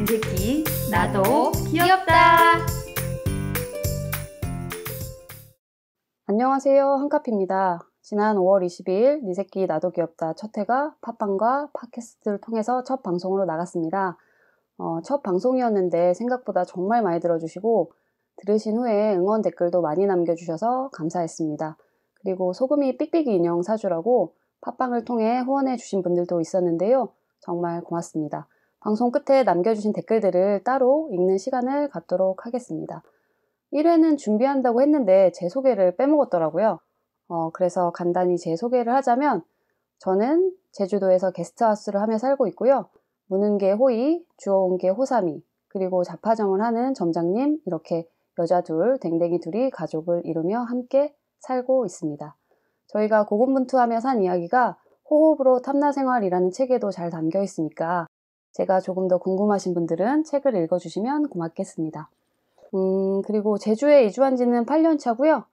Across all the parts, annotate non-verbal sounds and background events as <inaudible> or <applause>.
이 새끼 나도 귀엽다. 안녕하세요. 한카피입니다. 지난 5월 2 0일니 새끼 나도 귀엽다 첫 회가 팟빵과 팟캐스트를 통해서 첫 방송으로 나갔습니다. 어, 첫 방송이었는데 생각보다 정말 많이 들어주시고 들으신 후에 응원 댓글도 많이 남겨주셔서 감사했습니다. 그리고 소금이 삑삑이 인형 사주라고 팟빵을 통해 후원해 주신 분들도 있었는데요. 정말 고맙습니다. 방송 끝에 남겨주신 댓글들을 따로 읽는 시간을 갖도록 하겠습니다. 1회는 준비한다고 했는데 제 소개를 빼먹었더라고요. 어, 그래서 간단히 제 소개를 하자면 저는 제주도에서 게스트하우스를 하며 살고 있고요. 무능계 호이, 주어온게 호삼이, 그리고 자파정을 하는 점장님 이렇게 여자 둘, 댕댕이 둘이 가족을 이루며 함께 살고 있습니다. 저희가 고군분투하며 산 이야기가 호흡으로 탐나 생활이라는 책에도 잘 담겨 있으니까 제가 조금 더 궁금하신 분들은 책을 읽어주시면 고맙겠습니다. 음, 그리고 제주에 이주한 지는 8년 차고요.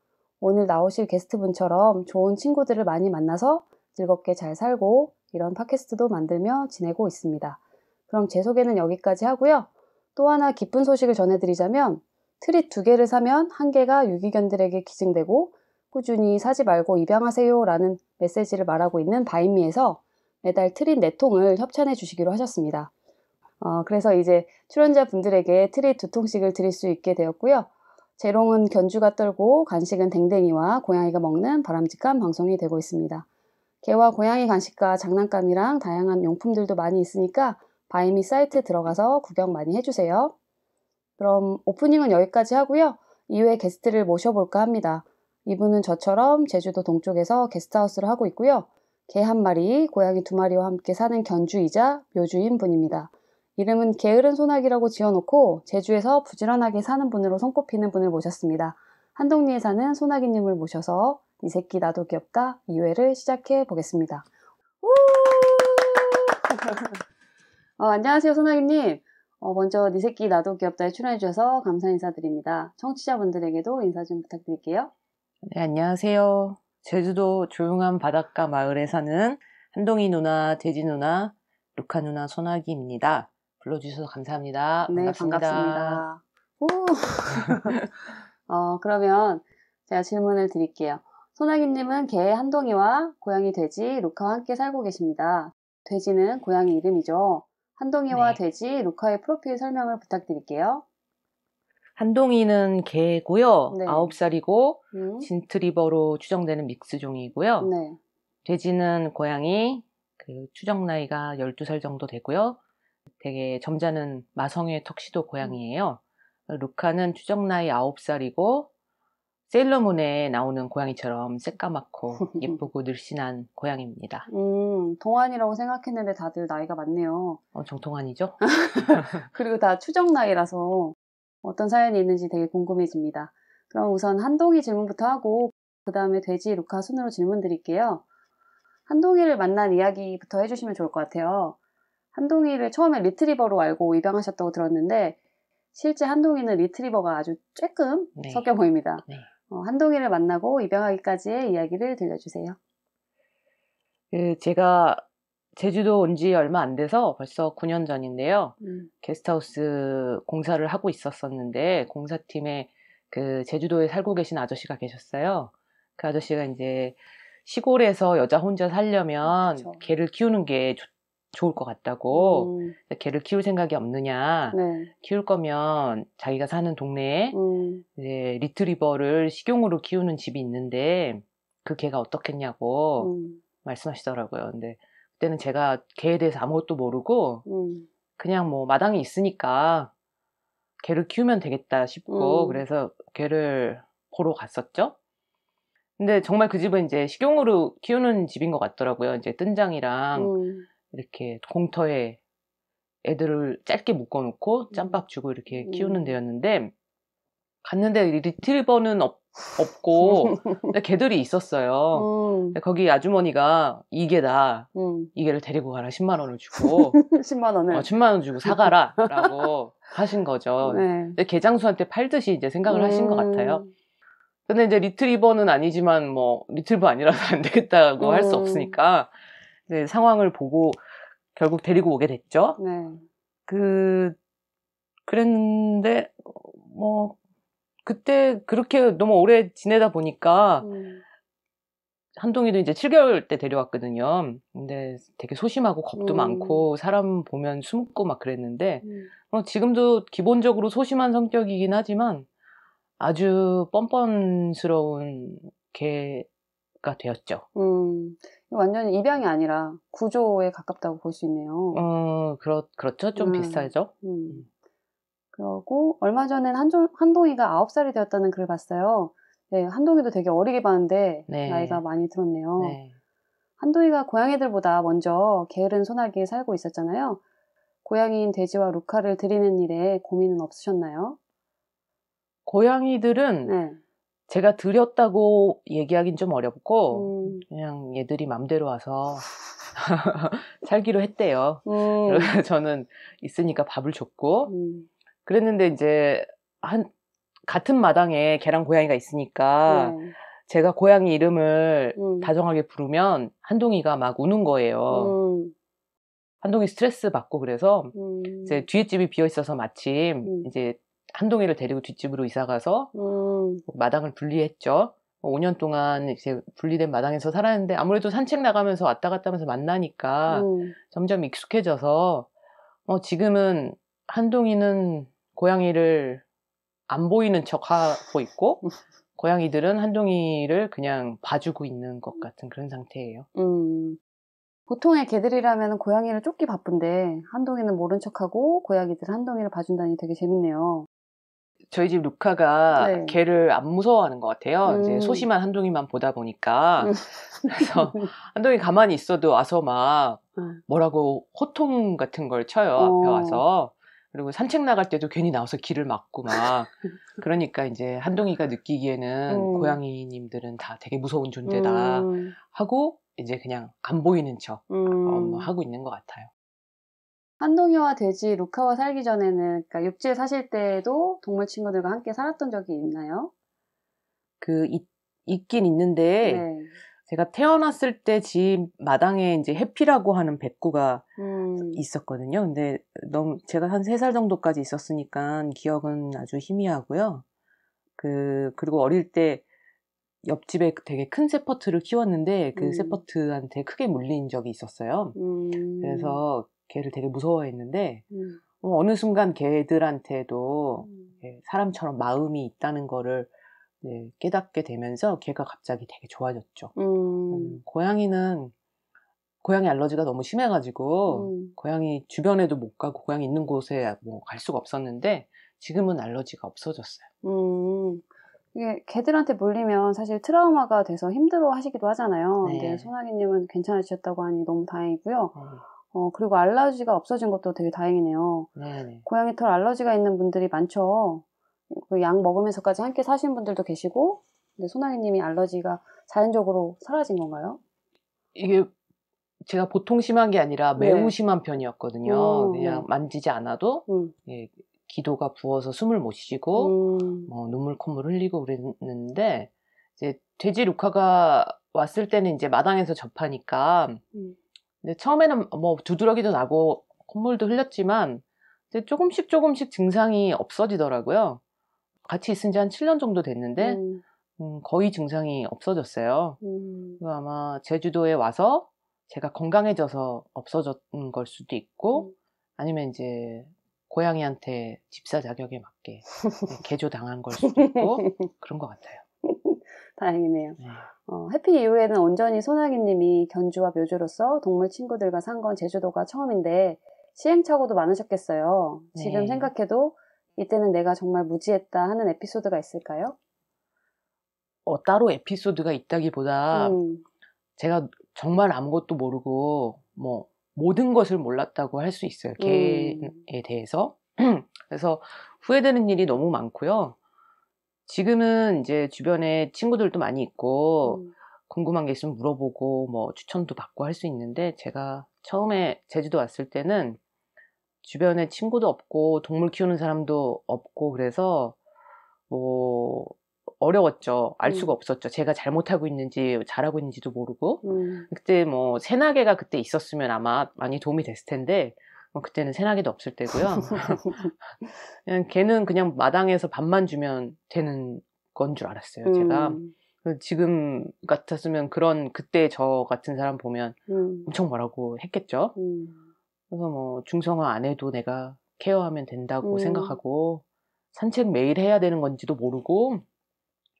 오늘 나오실 게스트분처럼 좋은 친구들을 많이 만나서 즐겁게 잘 살고 이런 팟캐스트도 만들며 지내고 있습니다. 그럼 제 소개는 여기까지 하고요. 또 하나 기쁜 소식을 전해드리자면 트릿 두 개를 사면 한 개가 유기견들에게 기증되고 꾸준히 사지 말고 입양하세요라는 메시지를 말하고 있는 바인미에서 매달 트릿 4통을 협찬해 주시기로 하셨습니다. 어, 그래서 이제 출연자분들에게 트릿 2통씩을 드릴 수 있게 되었고요. 재롱은 견주가 떨고 간식은 댕댕이와 고양이가 먹는 바람직한 방송이 되고 있습니다. 개와 고양이 간식과 장난감이랑 다양한 용품들도 많이 있으니까 바이미 사이트 들어가서 구경 많이 해주세요. 그럼 오프닝은 여기까지 하고요. 이후에 게스트를 모셔볼까 합니다. 이분은 저처럼 제주도 동쪽에서 게스트하우스를 하고 있고요. 개한 마리, 고양이 두 마리와 함께 사는 견주이자 묘주인 분입니다. 이름은 게으른 소나기라고 지어놓고 제주에서 부지런하게 사는 분으로 손꼽히는 분을 모셨습니다. 한동리에 사는 소나기님을 모셔서 이 새끼 나도 귀엽다 2회를 시작해 보겠습니다. <laughs> 어, 안녕하세요 소나기님. 어, 먼저 니 새끼 나도 귀엽다에 출연해주셔서 감사 인사드립니다. 청취자분들에게도 인사 좀 부탁드릴게요. 네, 안녕하세요. 제주도 조용한 바닷가 마을에 사는 한동희 누나, 돼지 누나, 루카 누나, 소나기입니다. 불러주셔서 감사합니다. 네, 반갑습니다. 반갑습니다. <laughs> 어, 그러면 제가 질문을 드릴게요. 소나기님은 개한동희와 고양이 돼지 루카와 함께 살고 계십니다. 돼지는 고양이 이름이죠. 한동희와 네. 돼지 루카의 프로필 설명을 부탁드릴게요. 한동이는 개고요. 네. 9살이고 음. 진트리버로 추정되는 믹스종이고요. 네. 돼지는 고양이 그 추정 나이가 12살 정도 되고요. 되게 점잖은 마성의 턱시도 고양이에요 음. 루카는 추정 나이 9살이고 세일러문에 나오는 고양이처럼 새까맣고 <laughs> 예쁘고 늘씬한 고양이입니다. 음, 동안이라고 생각했는데 다들 나이가 많네요. 엄청 어, 동안이죠? <laughs> 그리고 다 추정 나이라서 어떤 사연이 있는지 되게 궁금해집니다. 그럼 우선 한동희 질문부터 하고 그 다음에 돼지 루카 순으로 질문 드릴게요. 한동희를 만난 이야기부터 해주시면 좋을 것 같아요. 한동희를 처음에 리트리버로 알고 입양하셨다고 들었는데 실제 한동희는 리트리버가 아주 쬐끔 네. 섞여 보입니다. 네. 어, 한동희를 만나고 입양하기까지의 이야기를 들려주세요. 그 제가 제주도 온 지 얼마 안 돼서 벌써 9년 전인데요. 음. 게스트하우스 공사를 하고 있었었는데 공사팀에 그 제주도에 살고 계신 아저씨가 계셨어요. 그 아저씨가 이제 시골에서 여자 혼자 살려면 그렇죠. 개를 키우는 게 좋, 좋을 것 같다고 음. 개를 키울 생각이 없느냐 네. 키울 거면 자기가 사는 동네에 음. 이제 리트리버를 식용으로 키우는 집이 있는데 그 개가 어떻겠냐고 음. 말씀하시더라고요. 근데 그때는 제가 개에 대해서 아무것도 모르고 음. 그냥 뭐마당이 있으니까 개를 키우면 되겠다 싶고 음. 그래서 개를 보러 갔었죠. 근데 정말 그 집은 이제 식용으로 키우는 집인 것 같더라고요. 이제 뜬장이랑 음. 이렇게 공터에 애들을 짧게 묶어놓고 음. 짬밥 주고 이렇게 음. 키우는 데였는데 갔는데 리트리버는 없 없고 <laughs> 근데 개들이 있었어요. 음. 거기 아주머니가 이게다 음. 이게를 데리고 가라 10만 원을 주고 10만 <laughs> 원을 어, 10만 원 주고 사가라라고 <laughs> 하신 거죠. 네. 개장수한테 팔듯이 이제 생각을 음. 하신 것 같아요. 음. 근데 이제 리트리버는 아니지만 뭐 리트리버 아니라서 안 되겠다고 할수 음. 없으니까 이제 상황을 보고 결국 데리고 오게 됐죠. 네. 그 그랬는데 뭐 그때 그렇게 너무 오래 지내다 보니까 음. 한동이도 이제 7개월 때 데려왔거든요. 근데 되게 소심하고 겁도 음. 많고 사람 보면 숨고 막 그랬는데 음. 어, 지금도 기본적으로 소심한 성격이긴 하지만 아주 뻔뻔스러운 개가 되었죠. 음, 완전 입양이 아니라 구조에 가깝다고 볼 수 있네요. 어, 그렇, 그렇죠. 좀 음. 비슷하죠. 음. 음. 그러고 얼마 전엔 한조, 한동이가 9살이 되었다는 글을 봤어요. 네, 한동이도 되게 어리게 봤는데 네. 나이가 많이 들었네요. 네. 한동이가 고양이들보다 먼저 게으른 소나기에 살고 있었잖아요. 고양이인 돼지와 루카를 드리는 일에 고민은 없으셨나요? 고양이들은 네. 제가 드렸다고 얘기하긴 좀 어렵고 음. 그냥 얘들이 맘대로 와서 <laughs> 살기로 했대요. 음. 저는 있으니까 밥을 줬고 음. 그랬는데 이제 한 같은 마당에 계란 고양이가 있으니까 네. 제가 고양이 이름을 음. 다정하게 부르면 한동이가 막 우는 거예요. 음. 한동이 스트레스 받고 그래서 음. 이제 뒷집이 비어 있어서 마침 음. 이제 한동이를 데리고 뒷집으로 이사 가서 음. 뭐 마당을 분리했죠. 5년 뭐 동안 이제 분리된 마당에서 살았는데 아무래도 산책 나가면서 왔다 갔다 하면서 만나니까 점점 익숙해져서 어 지금은 한동이는 고양이를 안 보이는 척 하고 있고 <laughs> 고양이들은 한동이를 그냥 봐주고 있는 것 같은 그런 상태예요. 음. 보통의 개들이라면 고양이를 쫓기 바쁜데 한동이는 모른 척하고 고양이들 한동이를 봐준다니 되게 재밌네요. 저희 집 루카가 네. 개를 안 무서워하는 것 같아요. 음. 이제 소심한 한동이만 보다 보니까 음. <laughs> 그래서 한동이 가만히 있어도 와서 막 아. 뭐라고 호통 같은 걸 쳐요. 앞에 어. 와서 그리고 산책 나갈 때도 괜히 나와서 길을 막고 막 <laughs> 그러니까 이제 한동이가 느끼기에는 음. 고양이님들은 다 되게 무서운 존재다 음. 하고 이제 그냥 안 보이는 척 어, 음. 뭐 하고 있는 것 같아요. 한동이와 돼지 루카와 살기 전에는 그러니까 육지에 사실 때에도 동물 친구들과 함께 살았던 적이 있나요? 그 있, 긴 있는데 네. 제가 태어났을 때 집 마당에 이제 해피라고 하는 백구가 음. 있었거든요. 근데 너무 제가 한 세 살 정도까지 있었으니까 기억은 아주 희미하고요. 그 그리고 어릴 때 옆집에 되게 큰 세퍼트를 키웠는데 그 음. 세퍼트한테 크게 물린 적이 있었어요. 음. 그래서 걔를 되게 무서워했는데 음. 어, 어느 순간 걔들한테도 음. 예, 사람처럼 마음이 있다는 거를 네, 깨닫게 되면서 걔가 갑자기 되게 좋아졌죠. 음. 음. 고양이는 고양이 알러지가 너무 심해가지고 음. 고양이 주변에도 못 가고 고양이 있는 곳에 뭐 갈 수가 없었는데 지금은 알러지가 없어졌어요. 음. 이게 개들한테 물리면 사실 트라우마가 돼서 힘들어 하시기도 하잖아요. 네. 근데 소나기님은 괜찮으셨다고 하니 너무 다행이고요. 네. 어, 그리고 알러지가 없어진 것도 되게 다행이네요. 네. 고양이 털 알러지가 있는 분들이 많죠. 그약 먹으면서까지 함께 사신 분들도 계시고 근데 소나기님이 알러지가 자연적으로 사라진 건가요? 이게 제가 보통 심한 게 아니라 네. 매우 네. 심한 편이었거든요. 음, 그냥 음. 만지지 않아도 음. 예, 기도가 부어서 숨을 못 쉬고 음. 뭐 눈물 콧물 흘리고 그랬는데 이제 돼지 루카가 왔을 때는 이제 마당에서 접하니까 음. 근데 처음에는 뭐 두드러기도 나고 콧물도 흘렸지만 이제 조금씩 조금씩 증상이 없어지더라고요. 같이 있은 지 한 7년 정도 됐는데 음. 음, 거의 증상이 없어졌어요. 음. 아마 제주도에 와서 제가 건강해져서 없어졌던 걸 수도 있고 음. 아니면 이제 고양이한테 집사 자격에 맞게 <laughs> 네, 개조 당한 걸 수도 있고 그런 것 같아요. <laughs> 다행이네요. 네. 어, 해피 이후에는 온전히 소나기님이 견주와 묘주로서 동물 친구들과 산 건 제주도가 처음인데 시행착오도 많으셨겠어요. 지금 네. 생각해도 이때는 내가 정말 무지했다 하는 에피소드가 있을까요? 어, 따로 에피소드가 있다기보다 음. 제가 정말 아무것도 모르고 뭐 모든 것을 몰랐다고 할 수 있어요. 개에 음. 대해서. <clears throat> 그래서 후회되는 일이 너무 많고요. 지금은 이제 주변에 친구들도 많이 있고 음. 궁금한 게 있으면 물어보고 뭐 추천도 받고 할 수 있는데 제가 처음에 제주도 왔을 때는 주변에 친구도 없고 동물 키우는 사람도 없고 그래서 뭐 어려웠죠. 알 음. 수가 없었죠. 제가 잘못하고 있는지 잘하고 있는지도 모르고 음. 그때 뭐 새나개가 그때 있었으면 아마 많이 도움이 됐을 텐데 뭐 그때는 새나개도 없을 때고요. <laughs> 그냥 걔는 그냥 마당에서 밥만 주면 되는 건 줄 알았어요. 제가 음. 지금 같았으면 그런 그때 저 같은 사람 보면 음. 엄청 뭐라고 했겠죠. 음. 그래서 뭐 중성화 안 해도 내가 케어하면 된다고 음. 생각하고 산책 매일 해야 되는 건지도 모르고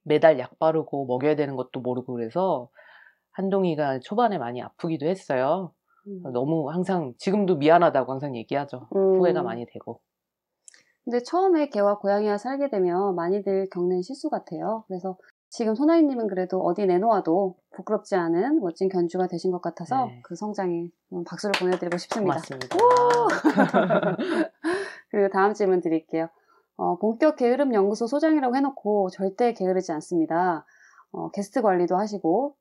매달 약 바르고 먹여야 되는 것도 모르고 그래서 한동이가 초반에 많이 아프기도 했어요. 음. 너무 항상 지금도 미안하다고 항상 얘기하죠. 음. 후회가 많이 되고. 근데 처음에 개와 고양이와 살게 되면 많이들 겪는 실수 같아요. 그래서 지금 소나이님은 그래도 어디 내놓아도 부끄럽지 않은 멋진 견주가 되신 것 같아서 네. 그 성장에 박수를 보내드리고 싶습니다. <laughs> 그리고 다음 질문 드릴게요. 어, 본격 게으름 연구소 소장이라고 해놓고 절대 게으르지 않습니다. 어, 게스트 관리도 하시고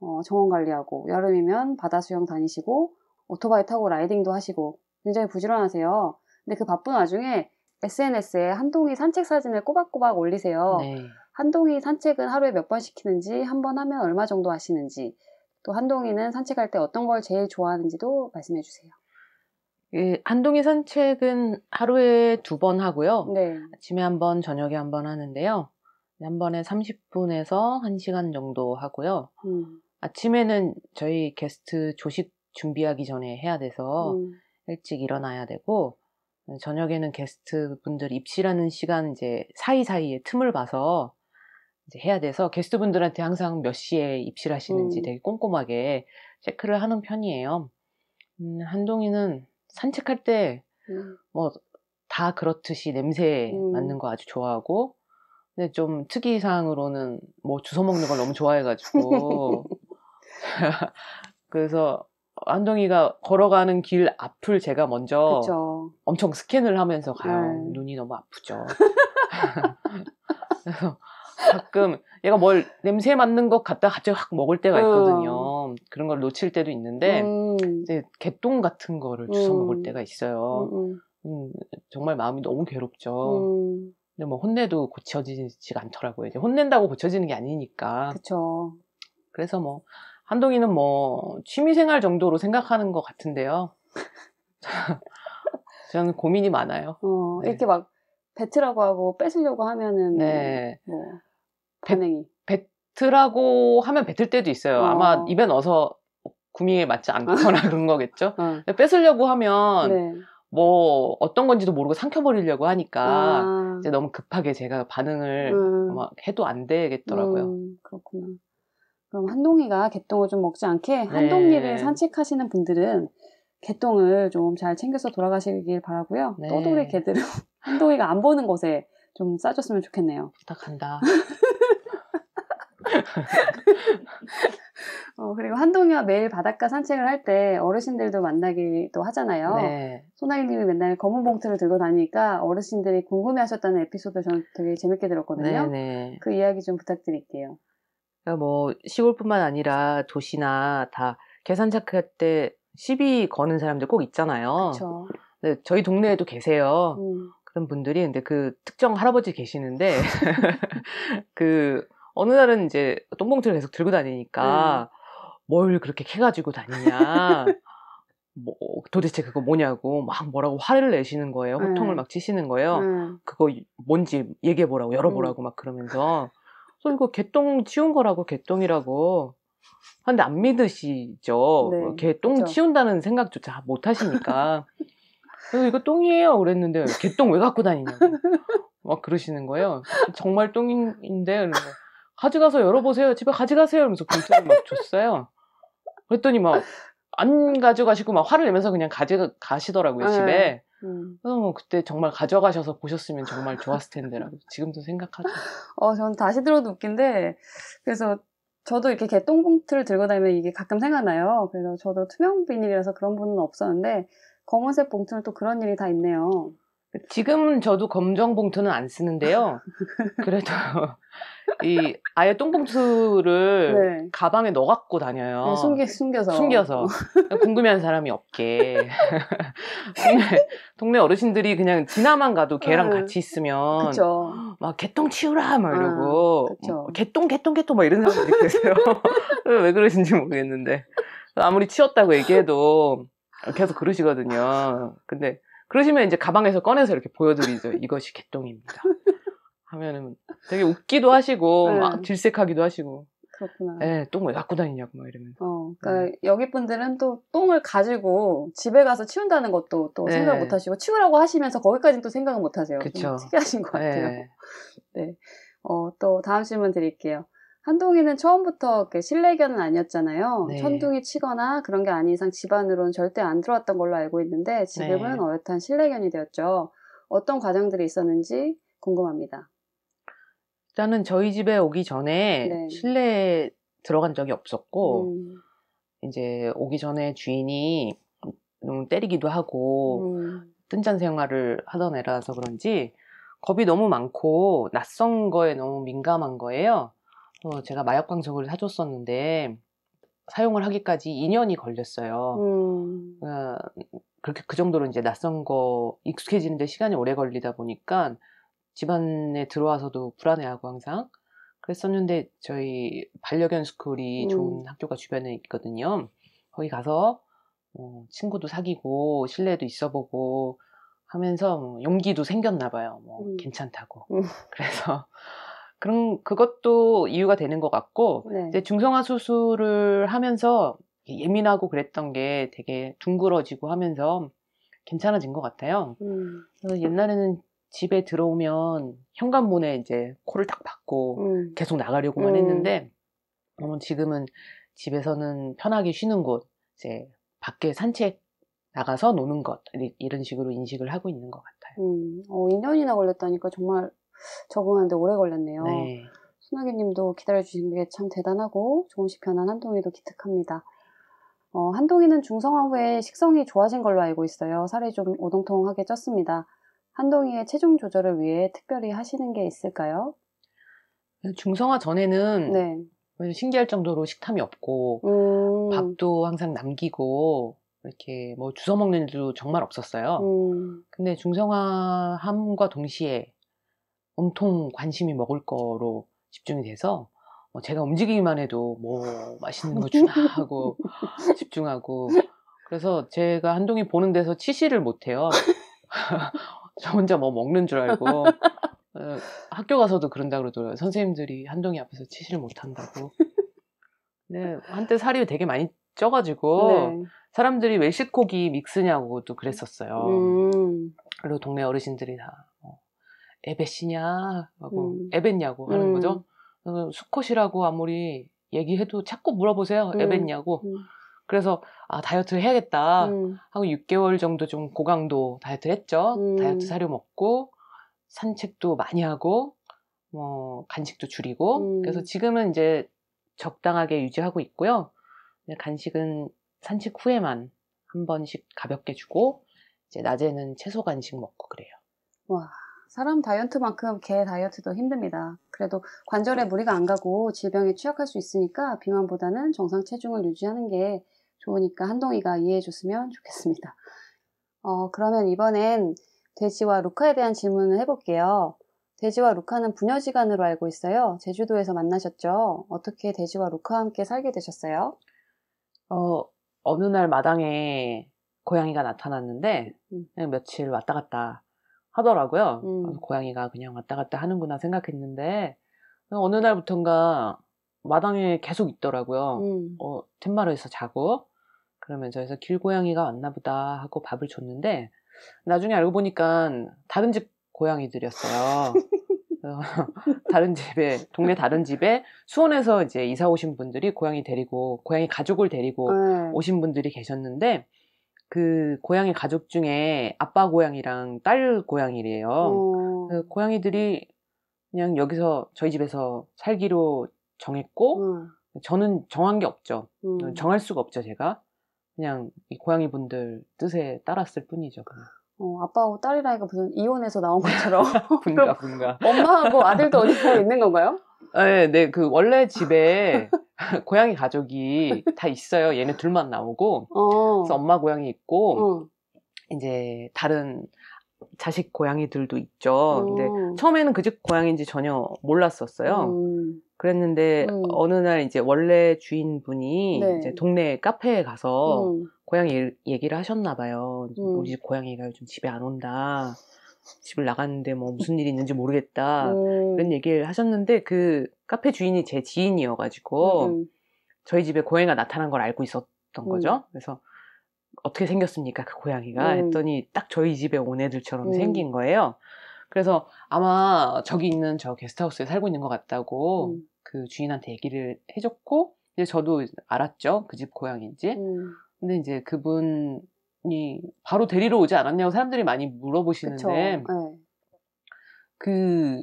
어, 정원 관리하고 여름이면 바다 수영 다니시고 오토바이 타고 라이딩도 하시고 굉장히 부지런하세요. 근데 그 바쁜 와중에 SNS에 한동이 산책 사진을 꼬박꼬박 올리세요. 네. 한동이 산책은 하루에 몇 번 시키는지, 한 번 하면 얼마 정도 하시는지, 또 한동이는 산책할 때 어떤 걸 제일 좋아하는지도 말씀해 주세요. 예, 한동이 산책은 하루에 두 번 하고요. 네. 아침에 한 번, 저녁에 한 번 하는데요. 한 번에 30분에서 1시간 정도 하고요. 음. 아침에는 저희 게스트 조식 준비하기 전에 해야 돼서 음. 일찍 일어나야 되고, 저녁에는 게스트 분들 입실하는 시간 이제 사이사이에 틈을 봐서 이제 해야 돼서 게스트분들한테 항상 몇 시에 입실 하시는지 음. 되게 꼼꼼하게 체크를 하는 편이에요. 음, 한동이는 산책할 때 뭐다 음. 그렇듯이 냄새 음. 맡는 거 아주 좋아하고 근데 좀 특이사항으로는 뭐 주워 먹는 걸 너무 좋아해가지고 <laughs> 그래서 한동이가 걸어가는 길 앞을 제가 먼저 그쵸. 엄청 스캔을 하면서 가요. 네. 눈이 너무 아프죠. <laughs> 그래서 가끔 얘가 뭘 냄새 맡는 것 같다 갑자기 확 먹을 때가 음. 있거든요. 그런 걸 놓칠 때도 있는데 음. 이제 개똥 같은 거를 주워 먹을 음. 때가 있어요. 음, 음, 정말 마음이 너무 괴롭죠. 근데 뭐 혼내도 고쳐지지가 않더라고요. 이제 혼낸다고 고쳐지는 게 아니니까. 그렇죠. 그래서 뭐 한동이는 뭐 취미생활 정도로 생각하는 것 같은데요. <laughs> 저는 고민이 많아요. 어, 네. 이렇게 막 배트라고 하고 뺏으려고 하면은 네. 뭐. 배냉이. 배트라고 하면 뱉을 때도 있어요. 어. 아마 입에 넣어서 구미에 맞지 않거나 <laughs> 그런 거겠죠. 어. 뺏으려고 하면 네. 뭐 어떤 건지도 모르고 삼켜버리려고 하니까 아. 이제 너무 급하게 제가 반응을 음. 막 해도 안 되겠더라고요. 음, 그렇구나. 그럼 한동이가 개똥을 좀 먹지 않게 한동이를 네. 산책하시는 분들은 개똥을 좀 잘 챙겨서 돌아가시길 바라고요. 네. 또돌이 개들은 <laughs> 한동이가 안 보는 곳에 좀 싸줬으면 좋겠네요. 부탁한다. <laughs> 어, 그리고 한동이와 매일 바닷가 산책을 할 때 어르신들도 만나기도 하잖아요. 네. 소나이님이 맨날 검은 봉투를 들고 다니니까 어르신들이 궁금해하셨다는 에피소드 저는 되게 재밌게 들었거든요. 네네. 네. 그 이야기 좀 부탁드릴게요. 그러니까 뭐 시골뿐만 아니라 도시나 다 계산체크할 때 시비 거는 사람들 꼭 있잖아요. 네, 저희 동네에도 계세요. 음. 그런 분들이 근데 그 특정 할아버지 계시는데 <laughs> 그 어느 날은 이제 똥봉투를 계속 들고 다니니까 음. 뭘 그렇게 캐가지고 다니냐. <laughs> 뭐 도대체 그거 뭐냐고 막 뭐라고 화를 내시는 거예요. 음. 호통을 막 치시는 거예요. 음. 그거 뭔지 얘기해 보라고 열어 보라고 음. 막 그러면서 그래서 이거 개똥 치운 거라고 개똥이라고 한데 안 믿으시죠. 네, 개똥 그렇죠. 치운다는 생각조차 못 하시니까. <laughs> 그래서 이거 똥이에요 그랬는데 개똥 왜 갖고 다니냐고 막 그러시는 거예요. 정말 똥인데 가져가서 열어보세요. 집에 가져가세요. 이러면서 봉투를 막 줬어요. 그랬더니 막 안 가져가시고 막 화를 내면서 그냥 가져가시더라고요, 네. 집에. 음. 어, 그때 정말 가져가셔서 보셨으면 정말 좋았을 텐데라고 지금도 생각하죠. 어, 전 다시 들어도 웃긴데, 그래서 저도 이렇게 개똥봉투를 들고 다니면 이게 가끔 생각나요. 그래서 저도 투명 비닐이라서 그런 분은 없었는데, 검은색 봉투는 또 그런 일이 다 있네요. 지금 저도 검정 봉투는 안 쓰는데요. <laughs> 그래도 이 아예 똥봉투를 네. 가방에 넣어 갖고 다녀요. 네, 숨겨, 숨겨서. 숨겨서. 궁금해하는 사람이 없게. <laughs> 동네, 동네, 어르신들이 그냥 지나만 가도 개랑 네. 같이 있으면 그쵸. 막 개똥 치우라 막 이러고 아, 뭐 개똥 개똥 개똥 막 이런 사람들이 계세요. <laughs> 왜 그러신지 모르겠는데 아무리 치웠다고 얘기해도 계속 그러시거든요. 근데 그러시면 이제 가방에서 꺼내서 이렇게 보여드리죠. <laughs> 이것이 개똥입니다. 하면은 되게 웃기도 하시고 네. 막 질색하기도 하시고. 그렇구나. 예, 똥을 갖고 다니냐고 막 이러면서. 어, 그러니까 네. 여기 분들은 또 똥을 가지고 집에 가서 치운다는 것도 또 네. 생각 못 하시고 치우라고 하시면서 거기까지는 또 생각을 못 하세요. 그렇죠. 특이하신 것 네. 같아요. 네. 어, 또 다음 질문 드릴게요. 한동이는 처음부터 실내견은 아니었잖아요. 네. 천둥이 치거나 그런 게 아닌 이상 집안으로는 절대 안 들어왔던 걸로 알고 있는데 지금은 네. 어엿한 실내견이 되었죠. 어떤 과정들이 있었는지 궁금합니다. 일단은 저희 집에 오기 전에 네. 실내에 들어간 적이 없었고 음. 이제 오기 전에 주인이 너무 때리기도 하고 음. 뜬잔 생활을 하던 애라서 그런지 겁이 너무 많고 낯선 거에 너무 민감한 거예요. 어, 제가 마약 방석을 사줬었는데 사용을 하기까지 2년이 걸렸어요. 음. 어, 그렇게 그 정도로 이제 낯선 거 익숙해지는데 시간이 오래 걸리다 보니까 집안에 들어와서도 불안해하고 항상 그랬었는데 저희 반려견 스쿨이 음. 좋은 학교가 주변에 있거든요. 거기 가서 어, 친구도 사귀고 신뢰도 있어보고 하면서 뭐 용기도 생겼나 봐요. 뭐 음. 괜찮다고. 음. 그래서 그런 그것도 이유가 되는 것 같고 네. 이제 중성화 수술을 하면서 예민하고 그랬던 게 되게 둥그러지고 하면서 괜찮아진 것 같아요. 음. 그래서 옛날에는 집에 들어오면 현관문에 이제 코를 딱 박고 음. 계속 나가려고만 음. 했는데 음, 지금은 집에서는 편하게 쉬는 곳, 이제 밖에 산책 나가서 노는 것 이런 식으로 인식을 하고 있는 것 같아요. 음, 어, 2년이나 걸렸다니까 정말 적응하는데 오래 걸렸네요. 네. 손아귀님도 기다려주신 게 참 대단하고 조금씩 변한 한동이도 기특합니다. 어, 한동이는 중성화 후에 식성이 좋아진 걸로 알고 있어요. 살이 좀 오동통하게 쪘습니다. 한동이의 체중 조절을 위해 특별히 하시는 게 있을까요? 중성화 전에는 네. 신기할 정도로 식탐이 없고 음. 밥도 항상 남기고 이렇게 뭐 주워 먹는 일도 정말 없었어요. 음. 근데 중성화함과 동시에 엄청 관심이 먹을 거로 집중이 돼서 뭐 제가 움직이기만 해도 뭐 맛있는 거 주나 하고 <laughs> 집중하고 그래서 제가 한동이 보는 데서 치실을 못 해요. 저 혼자 뭐 먹는 줄 알고 어, 학교 가서도 그런다 그러더라고요. 선생님들이 한동이 앞에서 치실을 못 한다고. 네, 한때 살이 되게 많이 쪄가지고 네. 사람들이 왜 식고기 믹스냐고 또 그랬었어요. 음. 그리고 동네 어르신들이 다 에벳이냐 하고, 음. 에벳냐고 하는 거죠. 음. 수컷이라고 아무리 얘기해도 자꾸 물어보세요. 음. 에벳냐고 음. 그래서 아, 다이어트를 해야겠다 하고 6개월 정도 좀 고강도 다이어트를 했죠. 다이어트 사료 먹고 산책도 많이 하고 뭐 간식도 줄이고 그래서 지금은 이제 적당하게 유지하고 있고요. 네, 간식은 산책 후에만 한 번씩 가볍게 주고 이제 낮에는 채소 간식 먹고 그래요. 와. 사람 다이어트만큼 개 다이어트도 힘듭니다. 그래도 관절에 무리가 안 가고 질병에 취약할 수 있으니까 비만보다는 정상 체중을 유지하는 게 좋으니까 한동이가 이해해 줬으면 좋겠습니다. 어, 그러면 이번엔 돼지와 루카에 대한 질문을 해볼게요. 돼지와 루카는 부녀지간으로 알고 있어요. 제주도에서 만나셨죠? 어떻게 돼지와 루카와 함께 살게 되셨어요? 어, 어느 날 마당에 고양이가 나타났는데, 음. 며칠 왔다 갔다 하더라고요. 음. 그래서 고양이가 그냥 왔다 갔다 하는구나 생각했는데 어느 날부턴가 마당에 계속 있더라고요. 음. 어, 텐마루에서 자고 그러면서 해서 길고양이가 왔나 보다 하고 밥을 줬는데 나중에 알고 보니까 다른 집 고양이들이었어요. <laughs> 다른 집에 동네 다른 집에 수원에서 이제 이사 오신 분들이 고양이 데리고 고양이 가족을 데리고 네. 오신 분들이 계셨는데 그 고양이 가족 중에 아빠 고양이랑 딸 고양이래요. 그 고양이들이 그냥 여기서 저희 집에서 살기로 정했고 음. 저는 정한 게 없죠. 음. 어, 정할 수가 없죠, 제가. 그냥 이 고양이 분들 뜻에 따랐을 뿐이죠. 어, 아빠하고 딸이라니까 무슨 이혼해서 나온 것처럼. <laughs> 분가, 분가. 엄마하고 아들도 어디서 있는 건가요? 네, 네, 그 원래 집에 <laughs> <laughs> 고양이 가족이 다 있어요. 얘네 둘만 나오고 어. 그래서 엄마 고양이 있고 어. 이제 다른 자식 고양이들도 있죠. 어. 근데 처음에는 그 집 고양이인지 전혀 몰랐었어요. 음. 그랬는데 음. 어느 날 이제 원래 주인분이 네. 이제 동네 카페에 가서 음. 고양이 얘기를 하셨나 봐요. 음. 우리 집 고양이가 요즘 집에 안 온다. 집을 나갔는데 뭐 무슨 일이 있는지 모르겠다 음. 이런 얘기를 하셨는데 그 카페 주인이 제 지인이어가지고 음. 음. 저희 집에 고양이가 나타난 걸 알고 있었던 음. 거죠. 그래서 어떻게 생겼습니까 그 고양이가 음. 했더니 딱 저희 집에 온 애들처럼 생긴 거예요. 그래서 아마 저기 있는 저 게스트하우스에 살고 있는 것 같다고 음. 그 주인한테 얘기를 해줬고 이제 저도 알았죠 그 집 고양이인지 음. 근데 이제 그분 바로 데리러 오지 않았냐고 사람들이 많이 물어보시는데 네. 그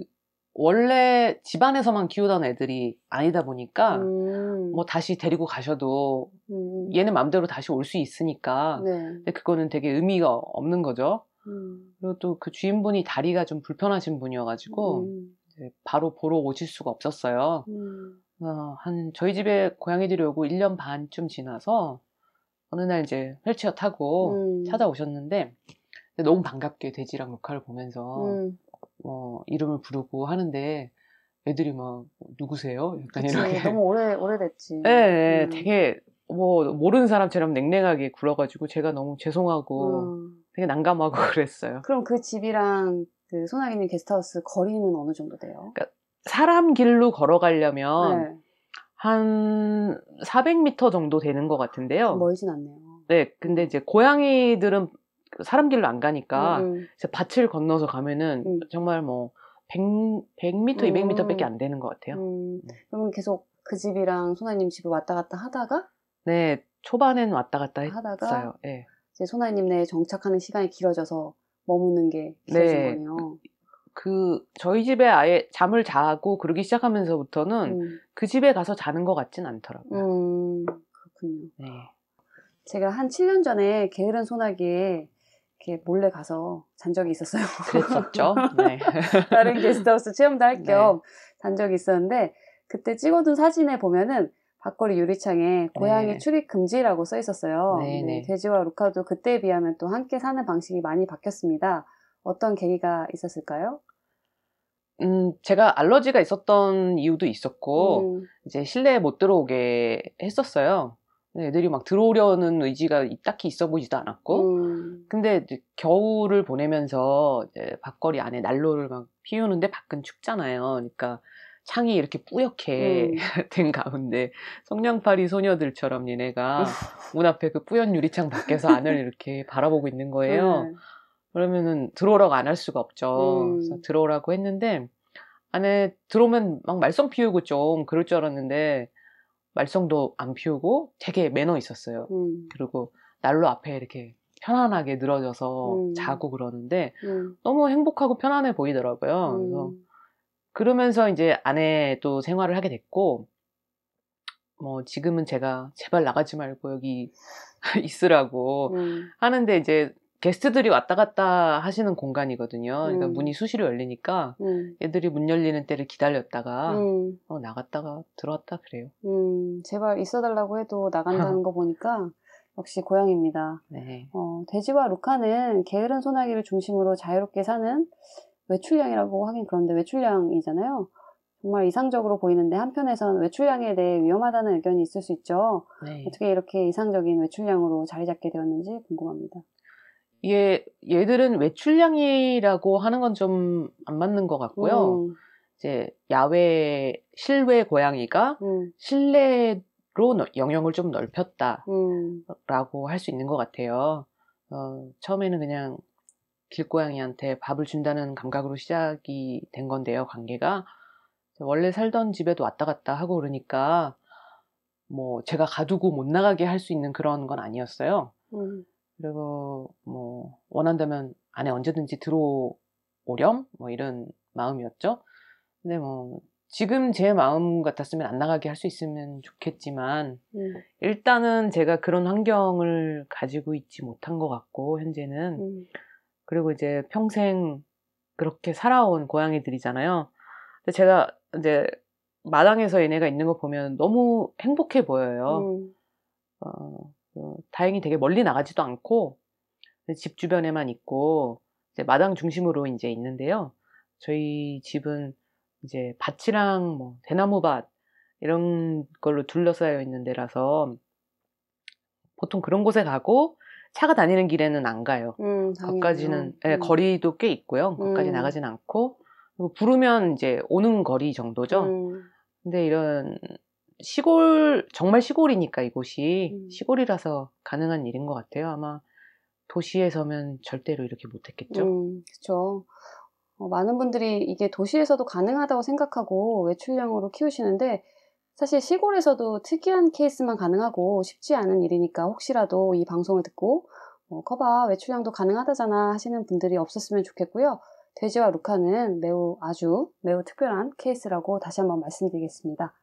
원래 집안에서만 키우던 애들이 아니다 보니까 음. 뭐 다시 데리고 가셔도 음. 얘는 마음대로 다시 올 수 있으니까 네. 근데 그거는 되게 의미가 없는 거죠. 음. 그리고 또 그 주인분이 다리가 좀 불편하신 분이어가지고 음. 바로 보러 오실 수가 없었어요. 어, 한 저희 집에 고양이들이 오고 1년 반쯤 지나서 어느 날 이제 휠체어 타고 음. 찾아오셨는데 너무 반갑게 돼지랑 녹화를 보면서 음. 어, 이름을 부르고 하는데 애들이 막 누구세요? 약간 그치, 이렇게 너무 오래 오래됐지. 네, <laughs> 음. 되게 뭐 모르는 사람처럼 냉랭하게 굴어가지고 제가 너무 죄송하고 음. 되게 난감하고 <laughs> 그랬어요. 그럼 그 집이랑 그 소나기님 게스트하우스 거리는 어느 정도 돼요? 그러니까 사람 길로 걸어가려면 네. 한 400m 정도 되는 것 같은데요. 멀진 않네요. 네, 근데 이제 고양이들은 사람 길로 안 가니까 음. 음. 이제 밭을 건너서 가면은 음. 정말 뭐 100, 100m, 음. 200m 밖에 안 되는 것 같아요. 음. 네. 그러면 계속 그 집이랑 소나님 집을 왔다 갔다 하다가? 네, 초반엔 왔다 갔다 하다가 했어요. 예. 네. 이제 소나님네 정착하는 시간이 길어져서 머무는 게 길어진 네. 거네요. 그 저희 집에 아예 잠을 자고 그러기 시작하면서부터는 음. 그 집에 가서 자는 것 같진 않더라고요. 음, 그렇군요. 네. 제가 한 7년 전에 게으른 소나기에 이렇게 몰래 가서 잔 적이 있었어요. 그랬었죠. <laughs> 네. 다른 게스트하우스 체험도 할 겸잔 네. 적이 있었는데 그때 찍어둔 사진에 보면은 밖거리 유리창에 고양이 네. 출입 금지라고 써 있었어요. 네, 네. 네, 돼지와 루카도 그때에 비하면 또 함께 사는 방식이 많이 바뀌었습니다. 어떤 계기가 있었을까요? 음, 제가 알러지가 있었던 이유도 있었고, 음. 이제 실내에 못 들어오게 했었어요. 애들이 막 들어오려는 의지가 딱히 있어 보이지도 않았고, 음. 근데 겨울을 보내면서 밖거리 안에 난로를 막 피우는데 밖은 춥잖아요. 그러니까 창이 이렇게 뿌옇게 음. <laughs> 된 가운데 성냥팔이 소녀들처럼 얘네가 음. 문 앞에 그 뿌연 유리창 밖에서 안을 이렇게 바라보고 있는 거예요. 음. 그러면은 들어오라고 안 할 수가 없죠. 음. 그래서 들어오라고 했는데 안에 들어오면 막 말썽 피우고 좀 그럴 줄 알았는데 말썽도 안 피우고 되게 매너 있었어요. 음. 그리고 난로 앞에 이렇게 편안하게 늘어져서 음. 자고 그러는데 음. 너무 행복하고 편안해 보이더라고요. 음. 그래서 그러면서 이제 안에 또 생활을 하게 됐고 뭐 지금은 제가 제발 나가지 말고 여기 <laughs> 있으라고 음. 하는데 이제 게스트들이 왔다 갔다 하시는 공간이거든요. 그러니까 음. 문이 수시로 열리니까 음. 애들이 문 열리는 때를 기다렸다가 음. 어, 나갔다가 들어왔다 그래요. 음, 제발 있어달라고 해도 나간다는 거 보니까 역시 고향입니다. 네. 어, 돼지와 루카는 게으른 소나기를 중심으로 자유롭게 사는 외출량이라고 하긴 그런데 외출량이잖아요. 정말 이상적으로 보이는데 한편에선 외출량에 대해 위험하다는 의견이 있을 수 있죠. 네. 어떻게 이렇게 이상적인 외출량으로 자리 잡게 되었는지 궁금합니다. 얘 얘들은 외출량이라고 하는 건 좀 안 맞는 것 같고요. 음. 이제 야외 실외 고양이가 음. 실내로 영역을 좀 넓혔다라고 음. 할수 있는 것 같아요. 어, 처음에는 그냥 길고양이한테 밥을 준다는 감각으로 시작이 된 건데요, 관계가. 원래 살던 집에도 왔다 갔다 하고 그러니까, 뭐, 제가 가두고 못 나가게 할 수 있는 그런 건 아니었어요. 음. 그리고 뭐 원한다면 안에 언제든지 들어오렴 뭐 이런 마음이었죠. 근데 뭐 지금 제 마음 같았으면 안 나가게 할 수 있으면 좋겠지만 음. 일단은 제가 그런 환경을 가지고 있지 못한 것 같고 현재는 음. 그리고 이제 평생 그렇게 살아온 고양이들이잖아요. 근데 제가 이제 마당에서 얘네가 있는 거 보면 너무 행복해 보여요. 음. 어, 어, 다행히 되게 멀리 나가지도 않고 집 주변에만 있고 마당 중심으로 이제 있는데요. 저희 집은 이제 밭이랑 뭐 대나무밭 이런 걸로 둘러싸여 있는 데라서 보통 그런 곳에 가고 차가 다니는 길에는 안 가요. 거까지는 음, 네, 예, 음. 거리도 꽤 있고요. 거기까지 음. 나가진 않고 부르면 이제 오는 거리 정도죠. 음. 근데 이런 시골 정말 시골이니까 이곳이 음. 시골이라서 가능한 일인 것 같아요. 아마 도시에서면 절대로 이렇게 못했겠죠. 음, 그렇죠. 어, 많은 분들이 이게 도시에서도 가능하다고 생각하고 외출량으로 키우시는데 사실 시골에서도 특이한 케이스만 가능하고 쉽지 않은 일이니까 혹시라도 이 방송을 듣고 어, 커봐 외출량도 가능하다잖아 하시는 분들이 없었으면 좋겠고요. 돼지와 루카는 매우 아주 매우 특별한 케이스라고 다시 한번 말씀드리겠습니다.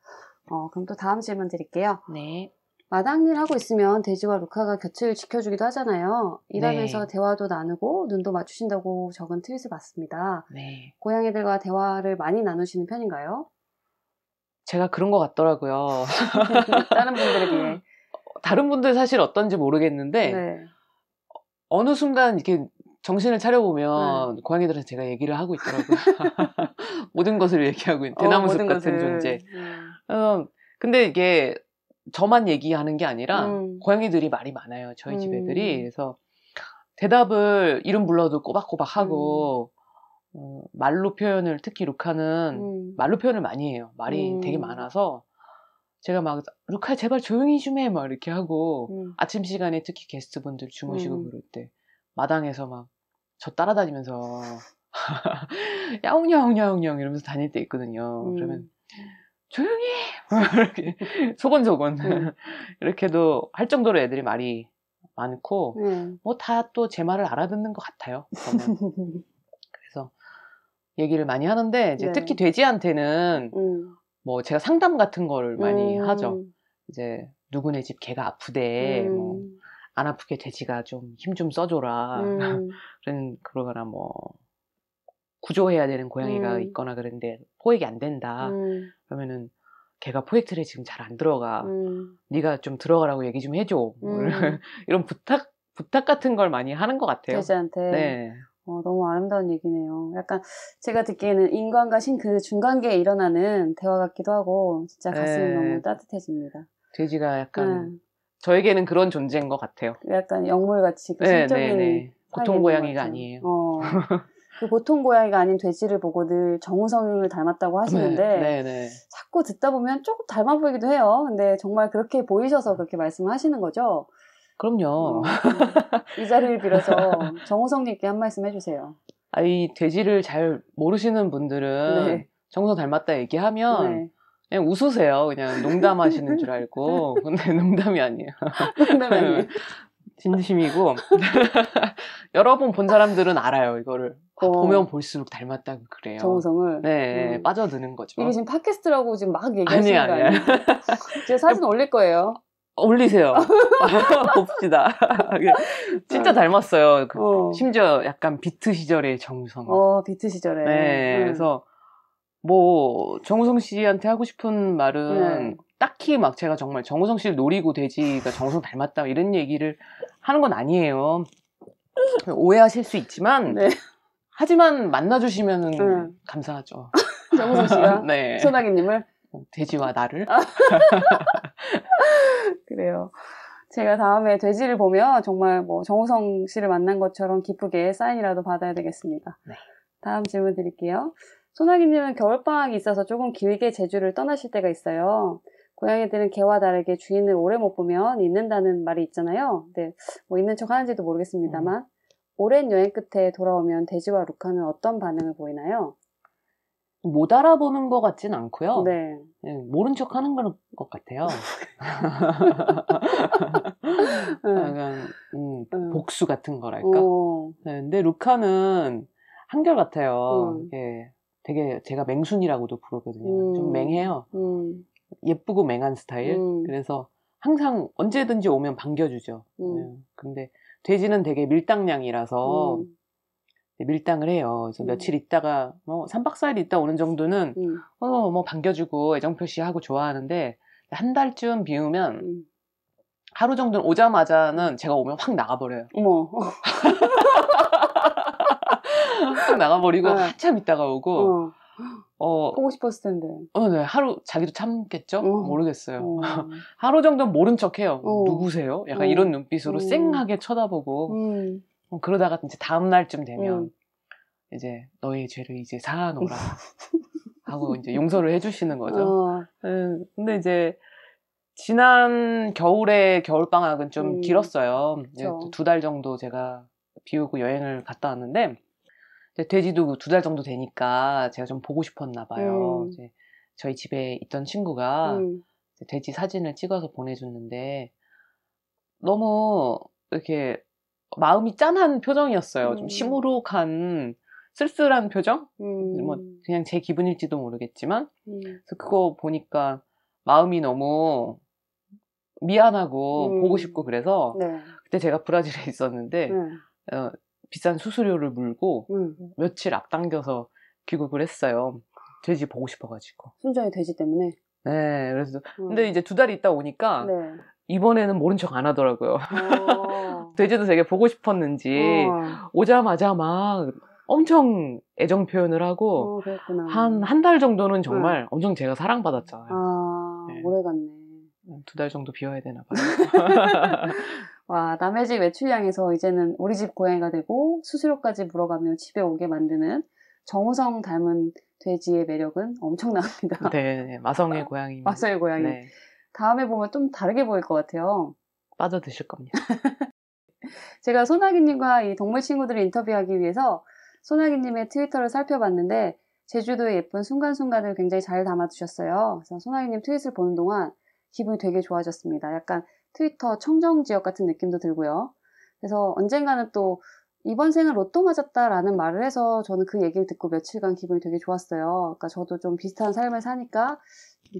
어, 그럼 또 다음 질문 드릴게요. 네. 마당일 하고 있으면 돼지와 루카가 곁을 지켜주기도 하잖아요. 일하면서 네. 대화도 나누고 눈도 맞추신다고 적은 트윗을 봤습니다. 네. 고양이들과 대화를 많이 나누시는 편인가요? 제가 그런 것 같더라고요. <laughs> 다른 분들에 비해. 어, 다른 분들 사실 어떤지 모르겠는데 네. 어느 순간 이렇게 정신을 차려보면 네. 고양이들한테 제가 얘기를 하고 있더라고요. <laughs> 모든 것을 얘기하고 있는 어, 대나무숲 어, 같은 것을. 존재. 네. 음. 근데 이게 저만 얘기하는 게 아니라 음. 고양이들이 말이 많아요. 저희 집 애들이. 음. 그래서 대답을 이름 불러도 꼬박꼬박 하고 음. 어, 말로 표현을 특히 루카는 음. 말로 표현을 많이 해요. 말이 되게 많아서 제가 막 루카 제발 조용히 좀해막 이렇게 하고 아침 시간에 특히 게스트분들 주무시고 그럴 때 마당에서 막저 따라다니면서 <laughs> 야옹야옹야옹야옹 이러면서 다닐 때 있거든요. 음. 그러면 조용히 <laughs> 이렇게 소곤소곤 음. <laughs> 이렇게도 할 정도로 애들이 말이 많고 음. 뭐다 또 제 말을 알아듣는 것 같아요. 그래서 얘기를 많이 하는데 이제 네. 특히 돼지한테는 음. 뭐 제가 상담 같은 거를 많이 음. 하죠. 이제 누구네 집 개가 아프대. 뭐 음. 안 아프게 돼지가 좀 힘 좀 써줘라. 음. <laughs> 그런 그러거나 뭐 구조해야 되는 고양이가 음. 있거나 그런데 포획이 안 된다. 음. 그러면은 걔가 포획틀에 지금 잘 안 들어가. 음. 네가 좀 들어가라고 얘기 좀 해줘. 뭐 음. <laughs> 이런 부탁 부탁 같은 걸 많이 하는 것 같아요. 돼지한테. 네. 어, 너무 아름다운 얘기네요. 약간 제가 듣기에는 인간과 신 그 중간계에 일어나는 대화 같기도 하고 진짜 가슴이 네. 너무 따뜻해집니다. 돼지가 약간 네. 저에게는 그런 존재인 것 같아요. 약간 영물같이 그 심적인 네, 보통 네, 네. 고양이가 아니에요. 어. 그 보통 고양이가 아닌 돼지를 보고 늘 정우성을 닮았다고 하시는데 네, 네, 네, 자꾸 듣다 보면 조금 닮아 보이기도 해요. 근데 정말 그렇게 보이셔서 그렇게 말씀하시는 거죠. 그럼요. 어, 음. <laughs> 이 자리를 빌어서 정우성님께 한 말씀 해주세요. 아, 이 돼지를 잘 모르시는 분들은 정우성 닮았다 얘기하면 그냥 웃으세요. 그냥 농담하시는 줄 알고. <laughs> 근데 농담이 아니에요. 농담이 아니에요. 네. 진심이고. <laughs> 여러 분본 사람들은 알아요, 이거를. 아, 어. 보면 볼수록 닮았다 그래요. 정성을 네, 음. 빠져드는 거죠. 이게 지금 팟캐스트라고 지금 막 얘기하시는 아니, 거 아니에요? <laughs> 제가 사진 올릴 거예요. 어, 올리세요. 봅시다. 진짜 어. 닮았어요. 그 어. 심지어 약간 비트 시절의 정우성. 어, 비트 시절에. 네, 음. 그래서 뭐 정우성 씨한테 하고 싶은 말은 네. 딱히 막 제가 정말 정우성 씨를 노리고 돼지가 정우성 닮았다 이런 얘기를 하는 건 아니에요. 오해하실 수 있지만 네. 하지만 만나주시면 네. 감사하죠. <laughs> 정우성 씨가 <laughs> 네. 소나기님을 어, 돼지와 나를 아. <laughs> 그래요. 제가 다음에 돼지를 보면 정말 뭐 정우성 씨를 만난 것처럼 기쁘게 사인이라도 받아야 되겠습니다. 네. 다음 질문 드릴게요. 소나기님은 겨울방학이 있어서 조금 길게 제주를 떠나실 때가 있어요. 고양이들은 개와 다르게 주인을 오래 못 보면 잊는다는 말이 있잖아요. 네, 뭐 있는 척 하는지도 모르겠습니다만. 음. 오랜 여행 끝에 돌아오면 돼지와 루카는 어떤 반응을 보이나요? 못 알아보는 것 같진 않고요. 네. 네, 모른 척 하는 것 같아요. <laughs> 네. 약간, 음, 음. 복수 같은 거랄까? 네, 근데 루카는 한결 같아요. 음. 예. 되게 제가 맹순이라고도 부르거든요. 음. 좀 맹해요. 음. 예쁘고 맹한 스타일. 음. 그래서 항상 언제든지 오면 반겨주죠. 음. 네. 근데 돼지는 되게 밀당량이라서 음. 네, 밀당을 해요. 그래서 음. 며칠 있다가 뭐 3박 4일 있다 오는 정도는 어, 뭐 반겨주고 애정 표시하고 좋아하는데 한 달쯤 비우면 하루 정도는 오자마자는 제가 오면 확 나가버려요. 어머. <laughs> 딱 나가버리고 네. 한참 있다가 오고. 어. 어. 보고 싶었을 텐데. 어, 네. 하루, 자기도 참겠죠? 어. 모르겠어요. 어. <laughs> 하루 정도 모른 척 해요. 어. 누구세요? 약간 어. 이런 눈빛으로 음. 쌩하게 쳐다보고. 음. 어, 그러다가 이제 다음날쯤 되면, 음. 이제 너의 죄를 이제 사하노라. <laughs> 하고 이제 용서를 해주시는 거죠. 네, 근데 이제, 지난 겨울에 겨울방학은 좀 음. 길었어요. 두 달 정도 제가 비우고 여행을 갔다 왔는데, 돼지도 두 달 정도 되니까 제가 좀 보고 싶었나 봐요. 음. 저희 집에 있던 친구가 음. 돼지 사진을 찍어서 보내줬는데 너무 이렇게 마음이 짠한 표정이었어요. 음. 좀 시무룩한 쓸쓸한 표정? 뭐 음. 그냥 제 기분일지도 모르겠지만 음. 그래서 그거 보니까 마음이 너무 미안하고 보고 음. 싶고 그래서 네. 그때 제가 브라질에 <laughs> 있었는데 네. 어, 비싼 수수료를 물고 음. 며칠 앞당겨서 귀국을 했어요. 돼지 보고 싶어가지고. 순전히 돼지 때문에. 네, 그래서 음. 근데 이제 두 달 있다 오니까 네. 이번에는 모른 척 안 하더라고요. 어. <laughs> 돼지도 되게 보고 싶었는지 어. 오자마자 막 엄청 애정 표현을 하고 어, 한한 달 정도는 정말 어. 엄청 제가 사랑받았잖아요. 아, 네. 오래갔네. 음, 두달 정도 비워야 되나 봐요. <laughs> 와, 남의 집 외출량에서 이제는 우리 집 고양이가 되고 수수료까지 물어가며 집에 오게 만드는 정우성 닮은 돼지의 매력은 엄청납니다. 네, 네 마성의 아, 고양이. 입니다 마성의 고양이. 네. 다음에 보면 좀 다르게 보일 것 같아요. 빠져드실 겁니다. <laughs> 제가 소나기님과 이 동물 친구들을 인터뷰하기 위해서 소나기님의 트위터를 살펴봤는데 제주도의 예쁜 순간순간을 굉장히 잘 담아두셨어요. 그래서 소나기님 트윗을 보는 동안 기분이 되게 좋아졌습니다. 약간 트위터 청정 지역 같은 느낌도 들고요. 그래서 언젠가는 또 이번 생은 로또 맞았다라는 말을 해서 저는 그 얘기를 듣고 며칠간 기분이 되게 좋았어요. 그러니까 저도 좀 비슷한 삶을 사니까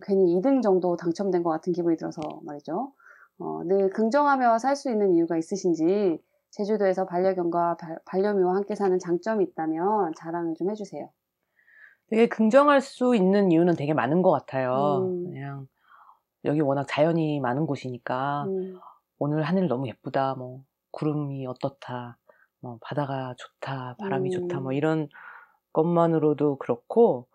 괜히 2등 정도 당첨된 것 같은 기분이 들어서 말이죠. 어, 늘 긍정하며 살 수 있는 이유가 있으신지 제주도에서 반려견과 발, 반려묘와 함께 사는 장점이 있다면 자랑을 좀 해주세요. 되게 긍정할 수 있는 이유는 되게 많은 것 같아요. 음. 그냥 여기 워낙 자연이 많은 곳이니까 음. 오늘 하늘 너무 예쁘다 뭐 구름이 어떻다 뭐 바다가 좋다 바람이 음. 좋다 뭐 음. 이런 것만으로도 그렇고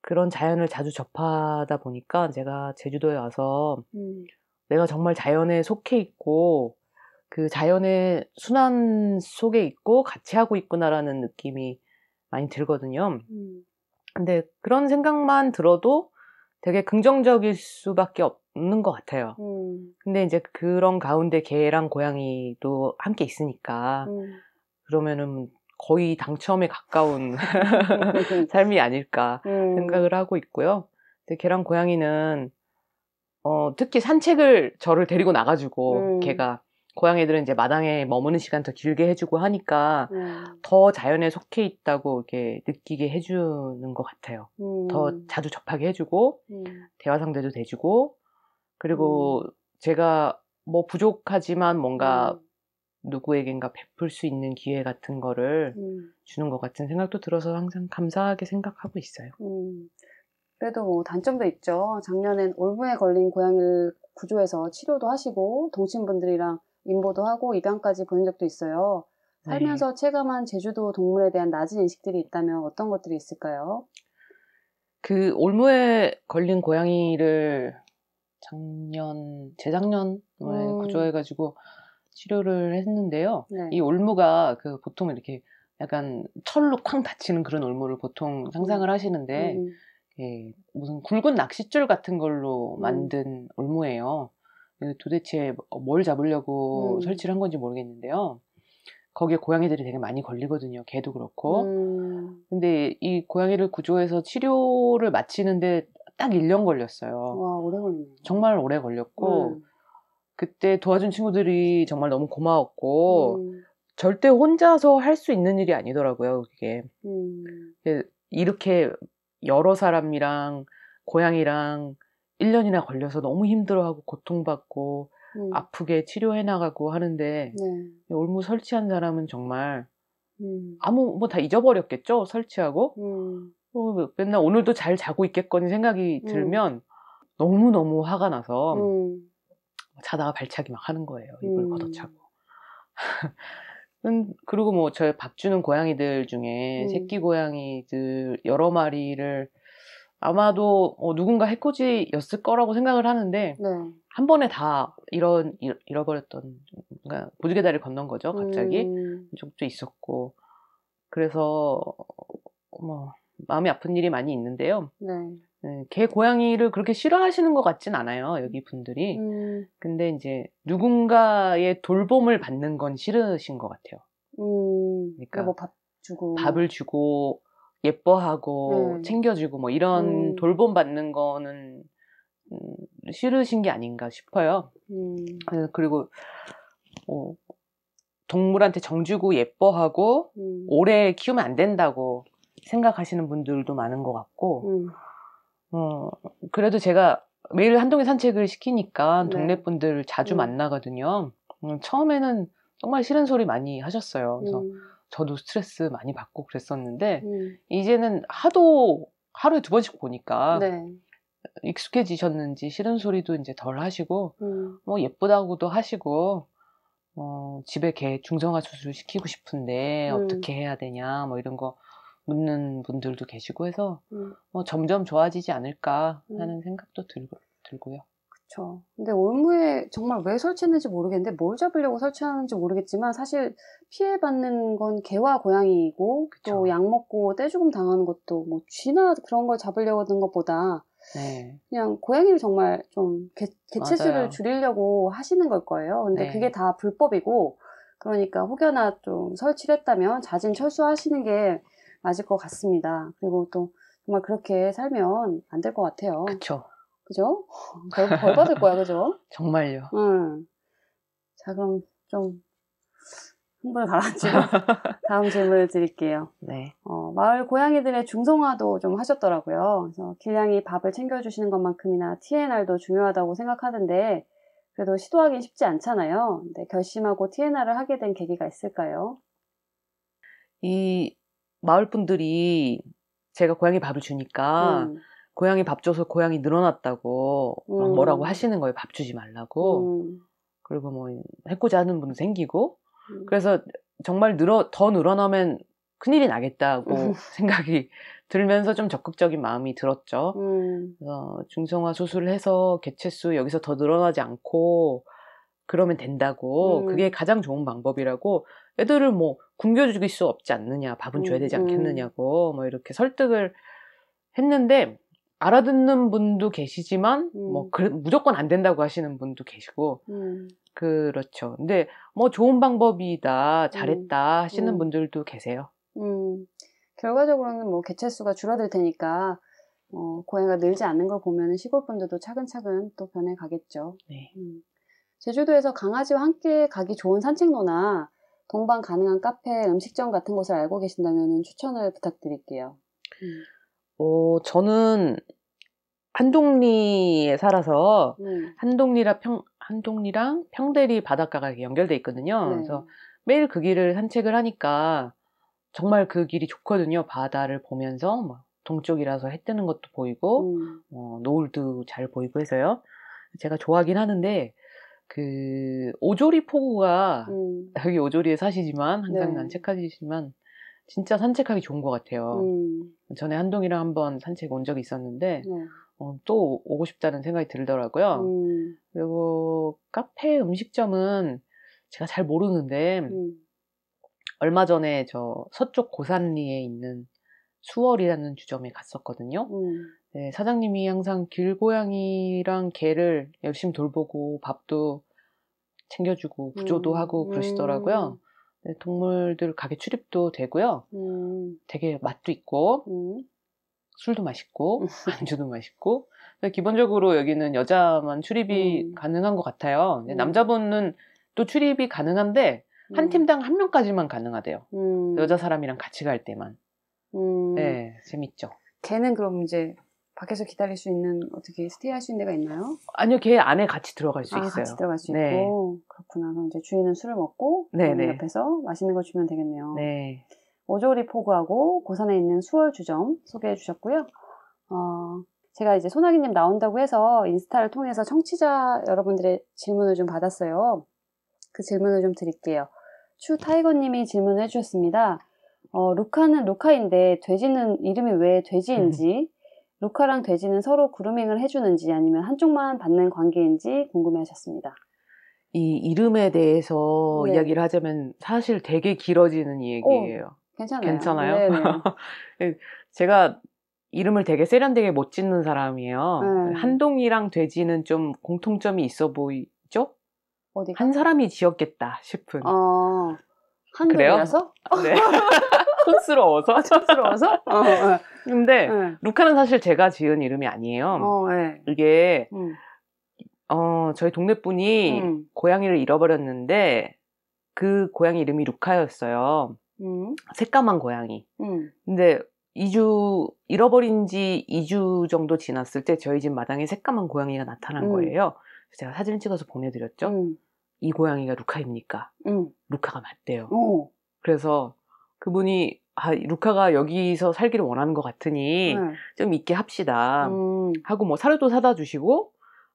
그런 자연을 자주 접하다 보니까 제가 제주도에 와서 음. 내가 정말 자연에 속해 있고 그 자연의 순환 속에 있고 같이 하고 있구나라는 느낌이 많이 들거든요. 음. 근데 그런 생각만 들어도 되게 긍정적일 수밖에 없는 것 같아요. 음. 근데 이제 그런 가운데 개랑 고양이도 함께 있으니까 음. 그러면은 거의 당첨에 가까운 <laughs> 삶이 아닐까 음. 생각을 하고 있고요. 근데 개랑 고양이는 어, 특히 산책을 저를 데리고 나가지고 음. 걔가 고양이들은 이제 마당에 머무는 시간 더 길게 해주고 하니까 음. 더 자연에 속해 있다고 이렇게 느끼게 해주는 것 같아요. 음. 더 자주 접하게 해주고 음. 대화 상대도 돼주고 그리고 음. 제가 뭐 부족하지만 뭔가 음. 누구에겐가 베풀 수 있는 기회 같은 거를 음. 주는 것 같은 생각도 들어서 항상 감사하게 생각하고 있어요. 그래도 뭐 단점도 있죠. 작년엔 올무에 걸린 고양이를 구조해서 치료도 하시고 동친분들이랑 인보도 하고 입양까지 보낸 적도 있어요. 네. 살면서 네. 체감한 제주도 동물에 대한 낮은 인식들이 있다면 어떤 것들이 있을까요? 그 올무에 걸린 고양이를 작년, 재작년에 음. 구조해가지고 치료를 했는데요. 네. 이 올무가 그 보통 이렇게 약간 철로 쾅 닫히는 그런 올무를 보통 상상을 음. 하시는데 음, 음. 예, 무슨 굵은 낚싯줄 같은 걸로 음. 만든 음. 올무예요. 그 도대체 뭘 잡으려고 음. 설치를 한 건지 모르겠는데요. 거기에 고양이들이 되게 많이 걸리거든요. 개도 그렇고. 음. 근데 이 고양이를 구조해서 치료를 마치는데 딱 1년 걸렸어요. 와, 오래 걸리네. 정말 오래 걸렸고, 음. 그때 도와준 친구들이 정말 너무 고마웠고, 음. 절대 혼자서 할 수 있는 일이 아니더라고요, 그게. 음. 그 이렇게 여러 사람이랑, 고양이랑, 1년이나 걸려서 너무 힘들어하고 고통받고 음. 아프게 치료해 나가고 하는데 네. 올무 설치한 사람은 정말 음. 아무 뭐 다 잊어버렸겠죠 설치하고 음. 어, 뭐 맨날 오늘도 잘 자고 있겠거니 생각이 음. 들면 너무 너무 화가 나서 음. 자다가 발차기 막 하는 거예요 이불 음. 걷어차고 <laughs> 그리고 뭐 저희 밥 주는 고양이들 중에 새끼 고양이들 여러 마리를 아마도 어, 누군가 해코지였을 거라고 생각을 하는데 네. 한 번에 다 이런 잃어버렸던 그러니까 보조개 다리를 건넌 거죠 갑자기 음. 적도 있었고 그래서 뭐 마음이 아픈 일이 많이 있는데요. 네. 네, 개 고양이를 그렇게 싫어하시는 것 같진 않아요 여기 분들이. 음. 근데 이제 누군가의 돌봄을 받는 건 싫으신 것 같아요. 음. 그러니까 뭐 밥 주고 밥을 주고 예뻐하고 음. 챙겨주고 뭐 이런 음. 돌봄 받는 거는 음, 싫으신 게 아닌가 싶어요. 음. 네, 그리고 어, 동물한테 정주고 예뻐하고 음. 오래 키우면 안 된다고 생각하시는 분들도 많은 것 같고 음. 어, 그래도 제가 매일 한동이 산책을 시키니까 네. 동네 분들 자주 만나거든요. 처음에는 정말 싫은 소리 많이 하셨어요. 그래서 저도 스트레스 많이 받고 그랬었는데 음. 이제는 하도 하루에 두 번씩 보니까 네. 익숙해지셨는지 싫은 소리도 이제 덜 하시고 음. 뭐 예쁘다고도 하시고 어, 집에 개 중성화 수술 시키고 싶은데 음. 어떻게 해야 되냐 뭐 이런 거 묻는 분들도 계시고 해서 음. 뭐 점점 좋아지지 않을까 하는 음. 생각도 들 들고요. 그렇죠. 근데 올무에 정말 왜 설치했는지 모르겠는데 뭘 잡으려고 설치하는지 모르겠지만 사실 피해받는 건 개와 고양이이고 또 약 먹고 떼죽음 당하는 것도 뭐 쥐나 그런 걸 잡으려고 하는 것보다 네. 그냥 고양이를 정말 좀 개, 개체수를 줄이려고 하시는 걸 거예요. 근데 네. 그게 다 불법이고 그러니까 혹여나 좀 설치를 했다면 자진 철수하시는 게 맞을 것 같습니다. 그리고 또 정말 그렇게 살면 안 될 것 같아요. 그렇죠. 그죠? 벌, 벌 받을 거야, 그죠? <laughs> 정말요. 응. 자, 그럼 좀 흥분을 가라앉히고 <laughs> 다음 질문을 드릴게요. 네. 어, 마을 고양이들의 중성화도 좀 하셨더라고요. 그래서 길냥이 밥을 챙겨주시는 것만큼이나 TNR도 중요하다고 생각하는데 그래도 시도하기 는 쉽지 않잖아요. 근데 결심하고 TNR을 하게 된 계기가 있을까요? 이 마을 분들이 제가 고양이 밥을 주니까 음. 고양이 밥 줘서 고양이 늘어났다고 음. 막 뭐라고 음. 하시는 거예요. 밥 주지 말라고. 음. 그리고 뭐해코지 하는 분도 생기고. 음. 그래서 정말 늘어 더 늘어나면 큰일이 나겠다고 음. <laughs> 생각이 들면서 좀 적극적인 마음이 들었죠. 음. 그래서 중성화 수술을 해서 개체수 여기서 더 늘어나지 않고 그러면 된다고 그게 가장 좋은 방법이라고 애들을 뭐 굶겨 죽일 수 없지 않느냐 밥은 줘야 되지 않겠느냐고 뭐 이렇게 설득을 했는데 알아듣는 분도 계시지만 음. 뭐 그, 무조건 안 된다고 하시는 분도 계시고 음. 그렇죠. 근데 뭐 좋은 방법이다, 음. 잘했다 하시는 음. 분들도 계세요. 음. 결과적으로는 뭐 개체수가 줄어들 테니까 어, 뭐 고양이가 늘지 않는 걸 보면 시골 분들도 차근차근 또 변해가겠죠. 네. 음. 제주도에서 강아지와 함께 가기 좋은 산책로나 동반 가능한 카페, 음식점 같은 곳을 알고 계신다면 추천을 부탁드릴게요. 음. 어, 저는 한동리에 살아서 음. 한동리라 평, 한동리랑 평대리 바닷가가 연결돼 있거든요. 네. 그래서 매일 그 길을 산책을 하니까 정말 그 길이 좋거든요. 바다를 보면서 동쪽이라서 해 뜨는 것도 보이고 음. 어, 노을도 잘 보이고 해서요. 제가 좋아하긴 하는데 그 오조리 폭우가 음. <laughs> 여기 오조리에 사시지만 항상 네. 난책하시지만 진짜 산책하기 좋은 것 같아요. 음. 전에 한동이랑 한번 산책 온 적이 있었는데 네. 어, 또 오고 싶다는 생각이 들더라고요. 음. 그리고 카페 음식점은 제가 잘 모르는데 음. 얼마 전에 저 서쪽 고산리에 있는 수월이라는 주점에 갔었거든요. 음. 네, 사장님이 항상 길고양이랑 개를 열심히 돌보고 밥도 챙겨주고 구조도 음. 하고 그러시더라고요. 음. 네, 동물들 가게 출입도 되고요. 음. 되게 맛도 있고 음. 술도 맛있고 음. <laughs> 안주도 맛있고 기본적으로 여기는 여자만 출입이 음. 가능한 것 같아요. 음. 남자분은 또 출입이 가능한데 한 음. 팀당 한 명까지만 가능하대요. 여자 사람이랑 같이 갈 때만. 네, 재밌죠. 걔는 그럼 이제 밖에서 기다릴 수 있는 어떻게 스테이할 수 있는 데가 있나요? 아니요, 걔 안에 같이 들어갈 수 아, 있어요. 같이 들어갈 수 네. 있고 그렇구나. 그럼 이제 주인은 술을 먹고 네네. 네. 옆에서 맛있는 거 주면 되겠네요. 네. 오조리 포구하고 고산에 있는 수월 주점 소개해 주셨고요. 어, 제가 이제 소나기님 나온다고 해서 인스타를 통해서 청취자 여러분들의 질문을 좀 받았어요. 그 질문을 좀 드릴게요. 추 타이거님이 질문을 해주셨습니다. 어, 루카는 루카인데 돼지는 이름이 왜 돼지인지 <laughs> 루카랑 돼지는 서로 그루밍을 해주는지 아니면 한쪽만 받는 관계인지 궁금해하셨습니다. 이 이름에 대해서 네. 이야기를 하자면 사실 되게 길어지는 어, 얘기예요. 괜찮아요. 괜찮아요? 네, 네. <laughs> 예, 제가 이름을 되게 세련되게 못 짓는 사람이에요. 네. 한동이랑 돼지는 좀 공통점이 있어 보이죠? 어디가? 한 사람이 지었겠다 싶은. 어, 한동이라서? 그래요? 네. <laughs> 촌스러워서? 아, 촌스러워서? <laughs> 어, 네. 근데 네. 루카는 사실 제가 지은 이름이 아니에요. 어, 네. 이게 음. 어, 저희 동네 분이 음. 고양이를 잃어버렸는데 그 고양이 이름이 루카였어요. 음. 새까만 고양이. 음. 근데 2주 잃어버린 지 2주 정도 지났을 때 저희 집 마당에 새까만 고양이가 나타난 음. 거예요. 제가 사진 찍어서 보내드렸죠. 음. 이 고양이가 루카입니까? 루카가 맞대요. 오. 그래서 그분이 아, 루카가 여기서 살기를 원하는 것 같으니 네. 좀 있게 합시다. 음. 하고 뭐 사료도 사다 주시고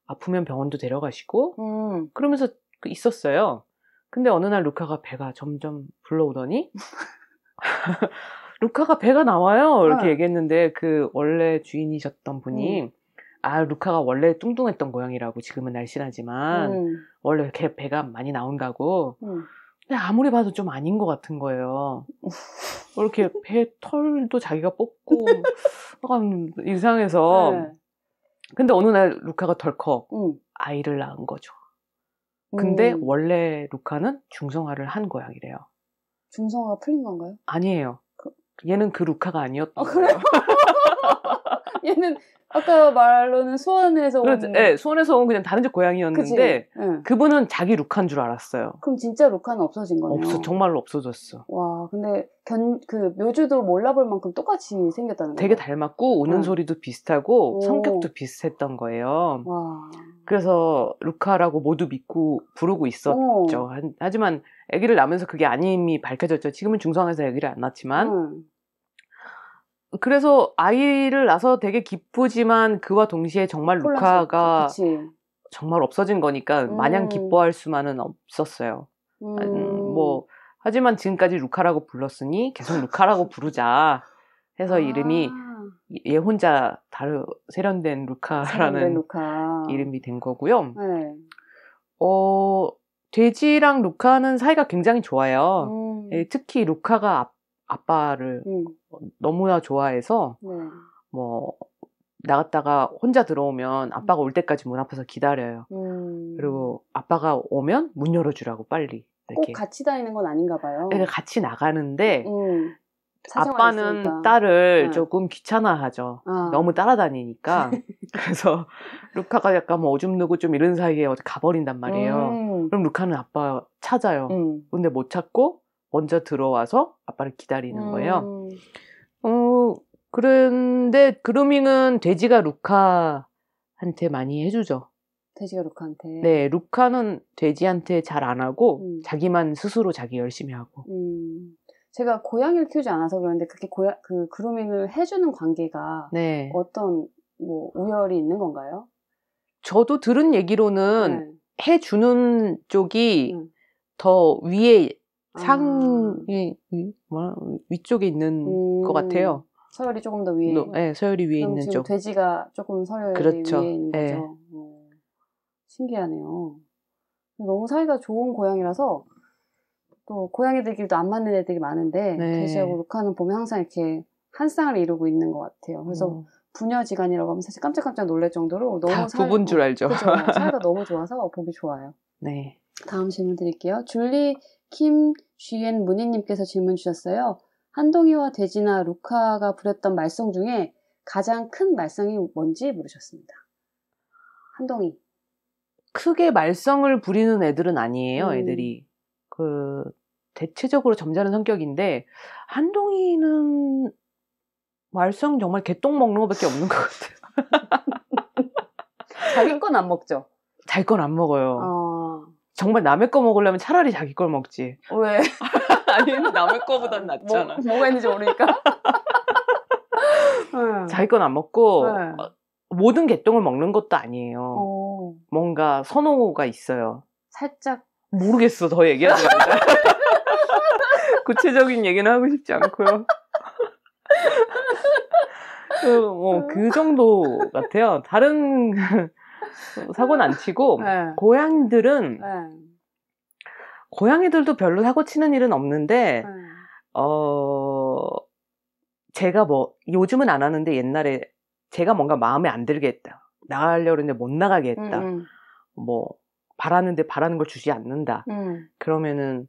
아프면 병원도 데려가시고 음. 그러면서 그 있었어요. 근데 어느 날 루카가 배가 점점 불러오더니 <laughs> 루카가 배가 나와요. 이렇게 네. 얘기했는데 그 원래 주인이셨던 분이 음. 아 루카가 원래 뚱뚱했던 고양이라고 지금은 날씬하지만 음. 원래 이렇게 배가 많이 나온다고 음. 근데 아무리 봐도 좀 아닌 것 같은 거예요. 이렇게 배 털도 자기가 뽑고 <laughs> 약간 이상해서. 네. 근데 어느 날 루카가 덜컥 아이를 낳은 거죠. 근데 원래 루카는 중성화를 한 고양이래요. 중성화가 풀린 건가요? 아니에요. 그 얘는 그 루카가 아니었던 아, 거예요. <laughs> <laughs> 얘는 아까 말로는 수원에서 온. 그 네, 수원에서 온 그냥 다른 집 고양이였는데 네. 그분은 자기 루카인 줄 알았어요. 그럼 진짜 루카는 없어진 거네요. 없어, 정말로 없어졌어. 와, 근데 견, 그 묘주도 몰라볼 만큼 똑같이 생겼다는 거. 예요 되게 닮았고 우는 응. 소리도 비슷하고 오. 성격도 비슷했던 거예요. 와. 그래서 루카라고 모두 믿고 부르고 있었죠. 오. 어. 하지만 아기를 낳으면서 그게 아님이 밝혀졌죠. 지금은 중성에서 아기를 안 낳지만. 응. 그래서 아이를 낳아서 되게 기쁘지만 그와 동시에 정말 루카가 정말 없어진 거니까 음. 마냥 기뻐할 수만은 없었어요. 음. 음, 뭐 하지만 지금까지 루카라고 불렀으니 계속 루카라고 부르자 해서 아. 이름이 얘 혼자 다른 세련된 루카라는 세련된 루카. 이름이 된 거고요. 네. 어 돼지랑 루카는 사이가 굉장히 좋아요. 음. 예, 특히 루카가 아빠를 음. 너무나 좋아해서 네. 뭐 나갔다가 혼자 들어오면 아빠가 올 때까지 문 앞에서 기다려요. 음. 그리고 아빠가 오면 문 열어주라고 빨리. 이렇게. 꼭 같이 다니는 건 아닌가 봐요. 예, 그러 그러니까 같이 나가는데 음. 아빠는 있으니까. 딸을 네. 조금 귀찮아하죠. 아. 너무 따라다니니까. <laughs> 그래서 루카가 약간 뭐 오줌 누고 좀 이런 사이에 어디 가버린단 말이에요. 음. 그럼 루카는 아빠 찾아요. 근데 못 찾고 먼저 들어와서 아빠를 기다리는 거예요. 음. 어, 그런데 그루밍은 돼지가 루카한테 많이 해주죠. 돼지가 루카한테. 네, 루카는 돼지한테 잘 안 하고 음. 자기만 스스로 자기 열심히 하고. 음. 제가 고양이를 키우지 않아서 그런데 그렇게 고야, 그 그루밍을 해주는 관계가 네. 어떤 뭐 우열이 있는 건가요? 저도 들은 얘기로는 네. 해주는 쪽이 음. 더 위에 상위 음. 예, 뭐 위쪽에 있는 음. 것 같아요. 서열이 조금 더 위에. 노, 네, 예, 서열이 위에 있는 지금 쪽. 돼지가 조금 서열 그렇죠. 위에 있는 네. 거죠. 오, 어. 신기하네요. 너무 사이가 좋은 고양이라서 또 고양이들끼리도 안 맞는 애들이 많은데 네. 돼지하고 루카는 보면 항상 이렇게 한 쌍을 이루고 있는 것 같아요. 그래서 음. 분녀지간이라고 하면 사실 깜짝깜짝 놀랄 정도로 너무 살, 부분 줄 어, 알죠. 그렇죠? 사이가 <laughs> 너무 좋아서 보기 좋아요. 네. 다음 질문 드릴게요. 줄리 김쥐엔 문희님께서 질문 주셨어요. 한동희와 대진아 루카가 부렸던 말썽 중에 가장 큰 말썽이 뭔지 물으셨습니다. 한동희. 크게 말썽을 부리는 애들은 아니에요, 음. 애들이. 그, 대체적으로 점잖은 성격인데, 한동희는 말썽 정말 개똥 먹는 것밖에 없는 것 같아요. 자기 <laughs> 건 안 먹죠? 자기 건 안 먹어요. 어... 정말 남의 거 먹으려면 차라리 자기 걸 먹지. 어, 왜? <laughs> 아니 남의 거보단 <laughs> 낫잖아. 뭐, 가 있는지 모르니까. <laughs> 네. 자기 건 안 먹고 네. 어, 모든 개똥을 먹는 것도 아니에요. 오. 어. 뭔가 선호가 있어요. 살짝 모르겠어 더 얘기하자마자 구체적인 얘기는 하고 싶지 않고요. 뭐그 정도 같아요. 다른 사고는 안 치고 네. 고양이들은 네. 고양이들도 별로 사고 치는 일은 없는데 네. 어 제가 뭐 요즘은 안 하는데 옛날에 제가 뭔가 마음에 안 들게 했다 나가려고 했는데 못 나가게 했다 음. 음. 뭐 바라는데 바라는 걸 주지 않는다 음. 그러면은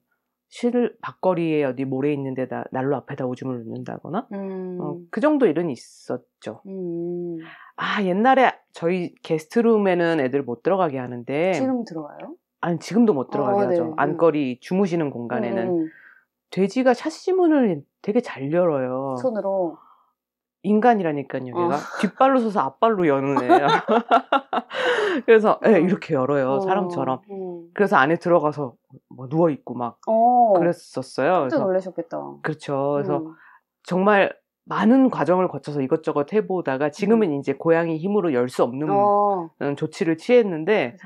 실 밖거리에 어디 모래 있는 데다 난로 앞에다 오줌을 놓는다거나 음. 어, 그 정도 일은 있었죠. 음. 아 옛날에 저희 게스트룸에는 애들 못 들어가게 하는데 지금 들어가요? 아니 지금도 못 들어가게 아, 하죠. 네. 안거리 주무시는 공간에는 음. 음. 돼지가 샷시문을 되게 잘 열어요. 손으로. 인간이라니까요, 얘가. 어. 뒷발로 서서 앞발로 여는 애야. <laughs> 그래서 네, 이렇게 열어요, 어. 사람처럼. 음. 그래서 안에 들어가서 뭐 누워있고 막 어. 그랬었어요. 깜짝 놀라셨겠다. 그렇죠. 그래서 음. 정말 많은 과정을 거쳐서 이것저것 해보다가 지금은 음. 이제 고양이 힘으로 열 수 없는 어. 음, 조치를 취했는데,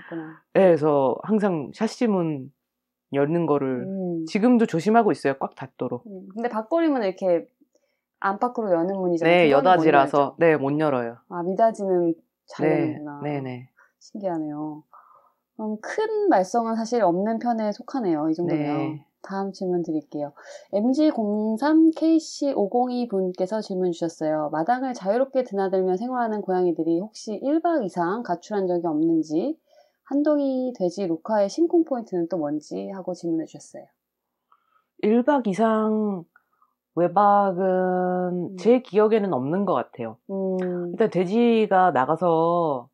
네, 그래서 항상 샷시문 여는 거를 음. 지금도 조심하고 있어요, 꽉 닫도록. 음. 근데 밥거리면 이렇게 안팎으로 여는 문이잖아요. 네, 여닫이라서 네, 못 열어요. 아, 미닫이는 잘 네, 여는구나. 네, 네. 신기하네요. 음, 큰 말썽은 사실 없는 편에 속하네요. 이 정도면. 네. 다음 질문 드릴게요. MG03KC502 분께서 질문 주셨어요. 마당을 자유롭게 드나들며 생활하는 고양이들이 혹시 1박 이상 가출한 적이 없는지, 한동이 돼지 루카의 심쿵 포인트는 또 뭔지 하고 질문해 주셨어요. 1박 이상 외박은 음. 제 기억에는 없는 것 같아요. 음. 일단 돼지가 나가서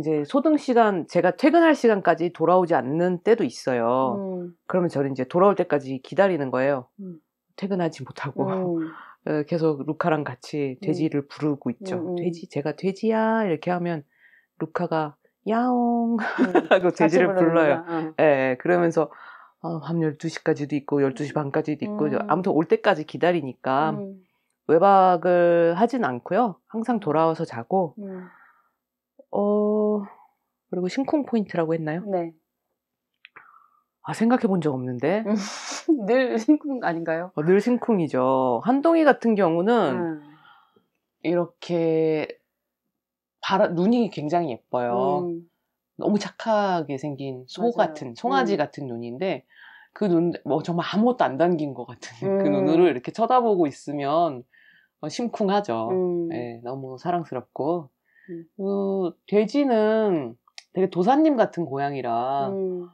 이제 소등 시간, 제가 퇴근할 시간까지 돌아오지 않는 때도 있어요. 음. 그러면 저는 이제 돌아올 때까지 기다리는 거예요. 음. 퇴근하지 못하고. 음. <laughs> 어, 계속 루카랑 같이 돼지를 부르고 있죠. 음, 돼지, 제가 돼지야. 이렇게 하면 루카가 야옹 <laughs> 하고 돼지를 불러요. 어. 예, 어. 네, 그러면서 어, 밤 12시까지도 있고 12시 반까지도 있고 음. 아무튼 올 때까지 기다리니까 음. 외박을 하진 않고요. 항상 돌아와서 자고 음. 어 그리고 심쿵 포인트라고 했나요? 네. 아 생각해 본 적 없는데 <laughs> 늘 심쿵 아닌가요? 어, 늘 심쿵이죠. 한동희 같은 경우는 음. 이렇게 바라, 눈이 굉장히 예뻐요. 음. 너무 착하게 생긴 소 맞아요. 같은 송아지 음. 같은 눈인데 그 눈, 뭐 정말 아무것도 안 담긴 것 같은 <laughs> 그 음. 그 눈으로 이렇게 쳐다보고 있으면 어, 심쿵하죠. 음. 네, 너무 사랑스럽고 음. 어, 돼지는 되게 도사님 같은 고양이라 음.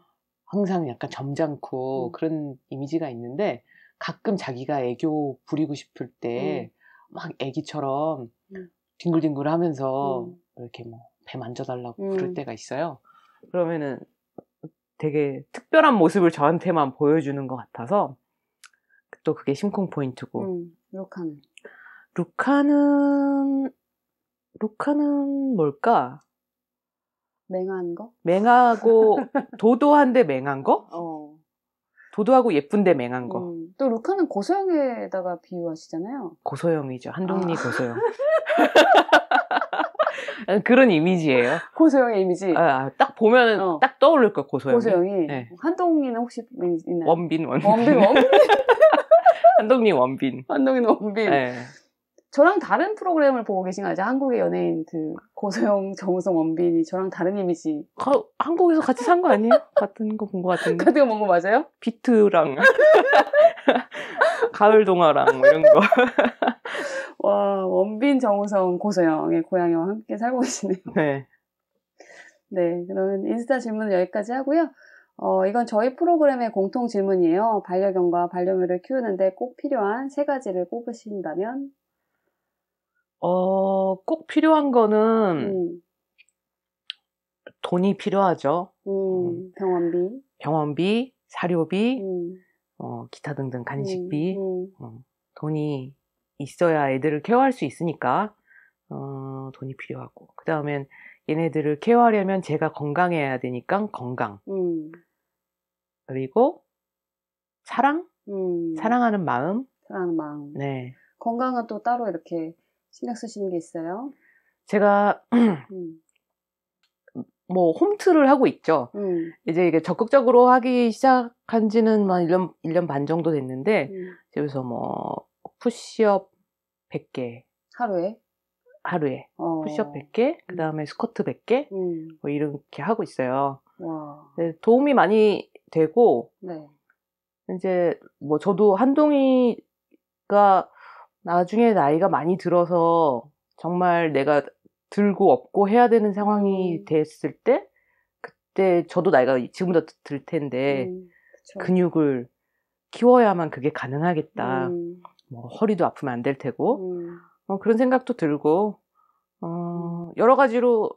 항상 약간 점잖고 음. 그런 이미지가 있는데 가끔 자기가 애교 부리고 싶을 때막 애기처럼 뒹굴뒹굴 하면서 이렇게 뭐배 만져달라고 음. 부를 때가 있어요. 그러면은 되게 특별한 모습을 저한테만 보여주는 것 같아서 또 그게 심쿵 포인트고. 음, 루카는? 루카는, 루카는 뭘까? 맹한 거? 맹하고, <laughs> 도도한데 맹한 거? 어. 도도하고 예쁜데 맹한 거. 음, 또 루카는 고소영에다가 비유하시잖아요. 고소영이죠. 한동리 아. 고소영. <laughs> <laughs> 그런 이미지예요. 고소영의 이미지. 아, 아 딱보면 어. 딱 떠오를 거 고소영. 고소영이. 네. 한동이는 혹시 있나요? 원빈 원빈. 원빈 원빈. <laughs> 한동님 원빈. 한동이 원빈. 네. 저랑 다른 프로그램을 보고 계신 거 아시죠? 한국의 연예인 그 고소영, 정우성, 원빈이 저랑 다른 이미지. 가, 한국에서 같이 산 거 아니에요? 같은 거 본 거 같은데. 같은 거본거 맞아요? 비트랑 <laughs> 가을 동화랑 뭐 이런 거. <laughs> 와 원빈, 정우성, 고소영의 고향이와 함께 살고 계시네요. 네. 네, 그러면 인스타 질문은 여기까지 하고요. 어, 이건 저희 프로그램의 공통 질문이에요. 반려견과 반려묘를 키우는데 꼭 필요한 세 가지를 꼽으신다면? 어, 꼭 필요한 거는 음. 돈이 필요하죠. 음, 음, 병원비. 병원비, 사료비, 음. 어, 기타 등등 간식비. 음, 음. 어, 돈이 있어야 애들을 케어할 수 있으니까 어, 돈이 필요하고. 그 다음엔 얘네들을 케어하려면 제가 건강해야 되니까 건강. 그리고 사랑? 사랑하는 마음. 사랑하는 마음. 네. 건강은 또 따로 이렇게 신경 쓰시는 게 있어요? 제가 <clears throat> 음. 뭐 홈트를 하고 있죠. 음. 이제 이게 적극적으로 하기 시작한 지는 한 1년, 1년 반 정도 됐는데, 음. 집에서 뭐, 푸시업 100개. 하루에? 하루에. 어. 푸시업 100개, 그 다음에 음. 스쿼트 100개, 음. 뭐 이렇게 하고 있어요. 네, 도움이 많이 되고, 네. 이제 뭐 저도 한동이가 나중에 나이가 많이 들어서 정말 내가 들고 없고 해야 되는 상황이 음. 됐을 때 그때 저도 나이가 지금보다 들 텐데 음, 근육을 키워야만 그게 가능하겠다. 음. 뭐 허리도 아프면 안 될 테고 음. 어, 그런 생각도 들고 어, 음. 여러 가지로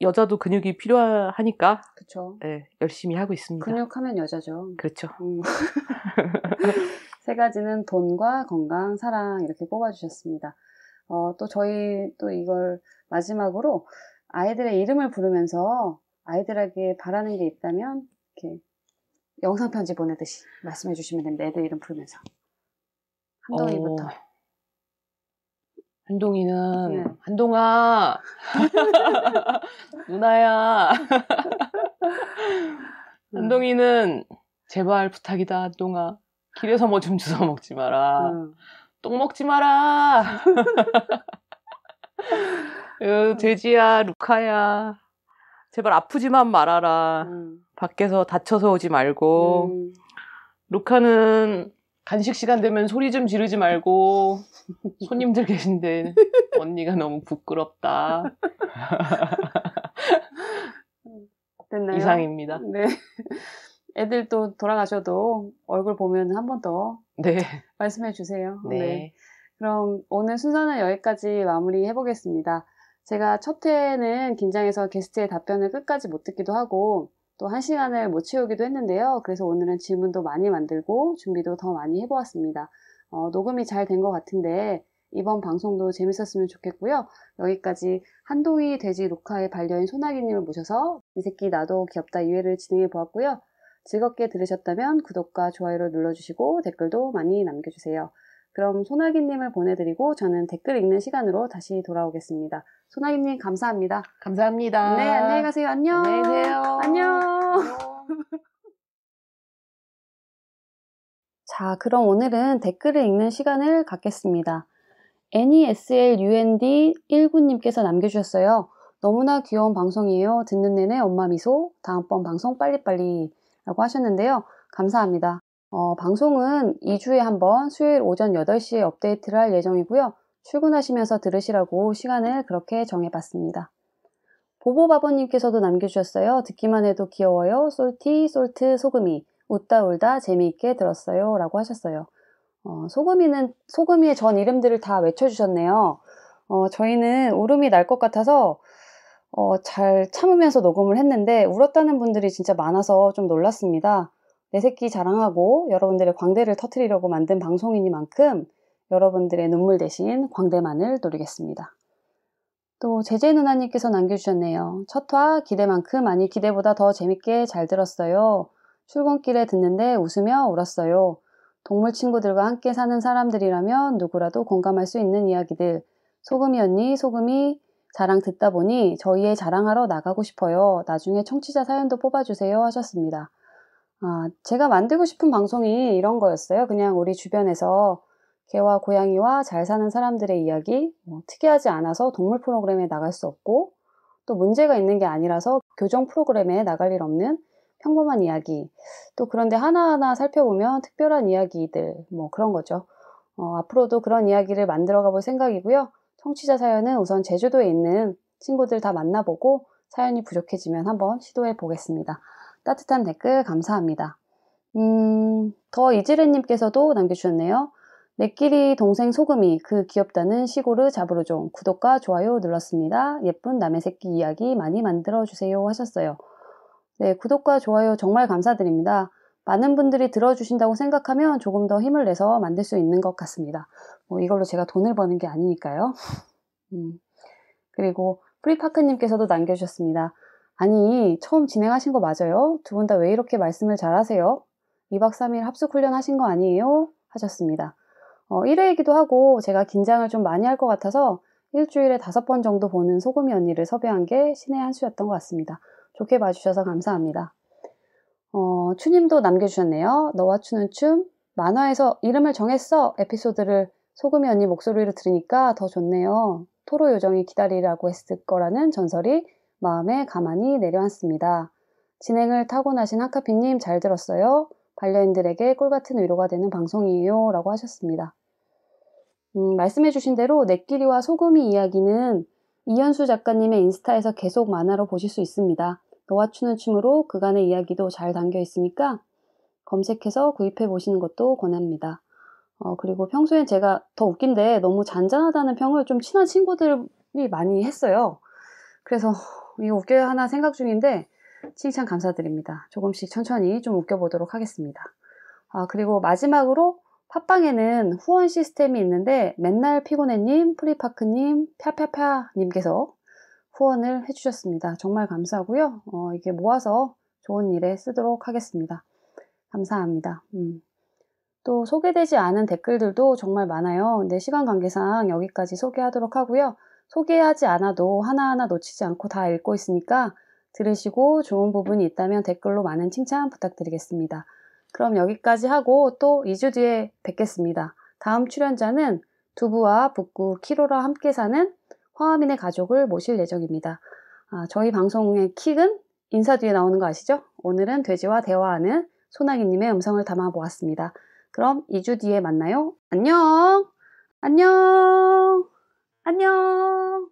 여자도 근육이 필요하니까 그쵸. 네, 열심히 하고 있습니다. 근육하면 여자죠. 그렇죠. 음. <laughs> 세 가지는 돈과 건강, 사랑 이렇게 뽑아주셨습니다. 어, 또 저희 또 이걸 마지막으로 아이들의 이름을 부르면서 아이들에게 바라는 게 있다면 이렇게 영상 편지 보내듯이 말씀해 주시면 됩니다. 애들 이름 부르면서 한동이부터. 어, 한동이는 네. 한동아 <laughs> 누나야 <laughs> 네. 한동이는 제발 부탁이다 한동아 길에서 뭐 좀 주워 먹지 마라. 음. 똥 먹지 마라. 으, <laughs> 어, 돼지야, 루카야. 제발 아프지만 말아라. 음. 밖에서 다쳐서 오지 말고. 음. 루카는 간식 시간 되면 소리 좀 지르지 말고. 손님들 계신데 언니가 너무 부끄럽다. <laughs> 됐나요? 이상입니다. 네. 애들 또 돌아가셔도 얼굴 보면 한 번더 네. 말씀해 주세요. 네. 네. 그럼 오늘 순서는 여기까지 마무리 해보겠습니다. 제가 첫회는 긴장해서 게스트의 답변을 끝까지 못 듣기도 하고 또 한 시간을 못 채우기도 했는데요. 그래서 오늘은 질문도 많이 만들고 준비도 더 많이 해보았습니다. 어, 녹음이 잘 된 것 같은데 이번 방송도 재밌었으면 좋겠고요. 여기까지 한동희 돼지 녹화의 반려인 소나기님을 모셔서 이 새끼 나도 귀엽다 이회를 진행해 보았고요. 즐겁게 들으셨다면 구독과 좋아요를 눌러주시고 댓글도 많이 남겨주세요. 그럼 소나기님을 보내드리고 저는 댓글 읽는 시간으로 다시 돌아오겠습니다. 소나기님 감사합니다. 감사합니다. 네, 안녕히 가세요. 안녕. 안녕히 계세요. 안녕. 자, 그럼 오늘은 댓글을 읽는 시간을 갖겠습니다. NESLUND19님께서 남겨주셨어요. 너무나 귀여운 방송이에요. 듣는 내내 엄마 미소. 다음번 방송 빨리빨리. 라고 하셨는데요. 감사합니다. 어, 방송은 2주에 한번 수요일 오전 8시에 업데이트를 할 예정이고요. 출근하시면서 들으시라고 시간을 그렇게 정해봤습니다. 보보바보님께서도 남겨주셨어요. 듣기만 해도 귀여워요. 솔티, 솔트, 소금이. 웃다 울다 재미있게 들었어요. 라고 하셨어요. 어, 소금이는, 소금이의 전 이름들을 다 외쳐주셨네요. 어, 저희는 울음이 날 것 같아서 어, 잘 참으면서 녹음을 했는데 울었다는 분들이 진짜 많아서 좀 놀랐습니다. 내 새끼 자랑하고 여러분들의 광대를 터트리려고 만든 방송이니만큼 여러분들의 눈물 대신 광대만을 노리겠습니다. 또 제재 누나님께서 남겨주셨네요. 첫 화 기대만큼 아니 기대보다 더 재밌게 잘 들었어요. 출근길에 듣는데 웃으며 울었어요. 동물 친구들과 함께 사는 사람들이라면 누구라도 공감할 수 있는 이야기들. 소금이 언니, 소금이 자랑 듣다 보니 저희의 자랑하러 나가고 싶어요. 나중에 청취자 사연도 뽑아주세요 하셨습니다. 아, 제가 만들고 싶은 방송이 이런 거였어요. 그냥 우리 주변에서 개와 고양이와 잘 사는 사람들의 이야기, 뭐, 특이하지 않아서 동물 프로그램에 나갈 수 없고, 또 문제가 있는 게 아니라서 교정 프로그램에 나갈 일 없는 평범한 이야기, 또 그런데 하나하나 살펴보면 특별한 이야기들, 뭐 그런 거죠. 어, 앞으로도 그런 이야기를 만들어 가볼 생각이고요. 청취자 사연은 우선 제주도에 있는 친구들 다 만나보고 사연이 부족해지면 한번 시도해 보겠습니다. 따뜻한 댓글 감사합니다. 음, 더 이지레님께서도 남겨주셨네요. 내끼리 동생 소금이 그 귀엽다는 시골을 잡으러 좀 구독과 좋아요 눌렀습니다. 예쁜 남의 새끼 이야기 많이 만들어주세요 하셨어요. 네, 구독과 좋아요 정말 감사드립니다. 많은 분들이 들어주신다고 생각하면 조금 더 힘을 내서 만들 수 있는 것 같습니다. 뭐 이걸로 제가 돈을 버는 게 아니니까요. 음. 그리고 프리파크님께서도 남겨주셨습니다. 아니, 처음 진행하신 거 맞아요? 두 분 다 왜 이렇게 말씀을 잘하세요? 2박 3일 합숙 훈련 하신 거 아니에요? 하셨습니다. 어, 1회이기도 하고 제가 긴장을 좀 많이 할 것 같아서 일주일에 다섯 번 정도 보는 소금이 언니를 섭외한 게 신의 한 수였던 것 같습니다. 좋게 봐주셔서 감사합니다. 어, 추님도 남겨주셨네요. 너와 추는 춤, 만화에서 이름을 정했어 에피소드를 소금이 언니 목소리로 들으니까 더 좋네요. 토로 요정이 기다리라고 했을 거라는 전설이 마음에 가만히 내려앉습니다. 진행을 타고나신 하카피님 잘 들었어요. 반려인들에게 꿀같은 위로가 되는 방송이에요. 라고 하셨습니다. 음, 말씀해주신 대로 내끼리와 소금이 이야기는 이현수 작가님의 인스타에서 계속 만화로 보실 수 있습니다. 너와 추는 춤으로 그간의 이야기도 잘 담겨 있으니까 검색해서 구입해 보시는 것도 권합니다. 어, 그리고 평소엔 제가 더 웃긴데 너무 잔잔하다는 평을 좀 친한 친구들이 많이 했어요. 그래서 이거 웃겨 하나 생각 중인데 칭찬 감사드립니다. 조금씩 천천히 좀 웃겨보도록 하겠습니다. 아, 그리고 마지막으로 팟빵에는 후원 시스템이 있는데 맨날 피곤해님, 프리파크님, 펴펴펴님께서 후원을 해주셨습니다. 정말 감사하고요. 어, 이게 모아서 좋은 일에 쓰도록 하겠습니다. 감사합니다. 음. 또 소개되지 않은 댓글들도 정말 많아요. 근데 네, 시간 관계상 여기까지 소개하도록 하고요. 소개하지 않아도 하나하나 놓치지 않고 다 읽고 있으니까 들으시고 좋은 부분이 있다면 댓글로 많은 칭찬 부탁드리겠습니다. 그럼 여기까지 하고 또 2주 뒤에 뵙겠습니다. 다음 출연자는 두부와 북구 키로라 함께 사는 화화민의 가족을 모실 예정입니다. 아, 저희 방송의 킥은 인사 뒤에 나오는 거 아시죠? 오늘은 돼지와 대화하는 소나기님의 음성을 담아 보았습니다. 그럼 2주 뒤에 만나요. 안녕! 안녕! 안녕!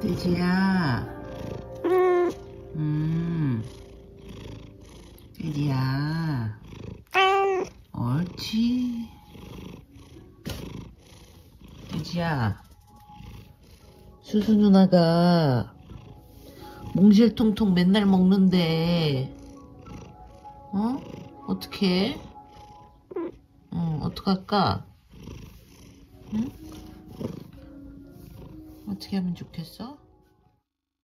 돼지야 음 돼지야 옳지 돼지야 수수 누나가 몽실통통 맨날 먹는데 어? 어떻게 응, 어떡할까? 응? 어떻게 하면 좋겠어?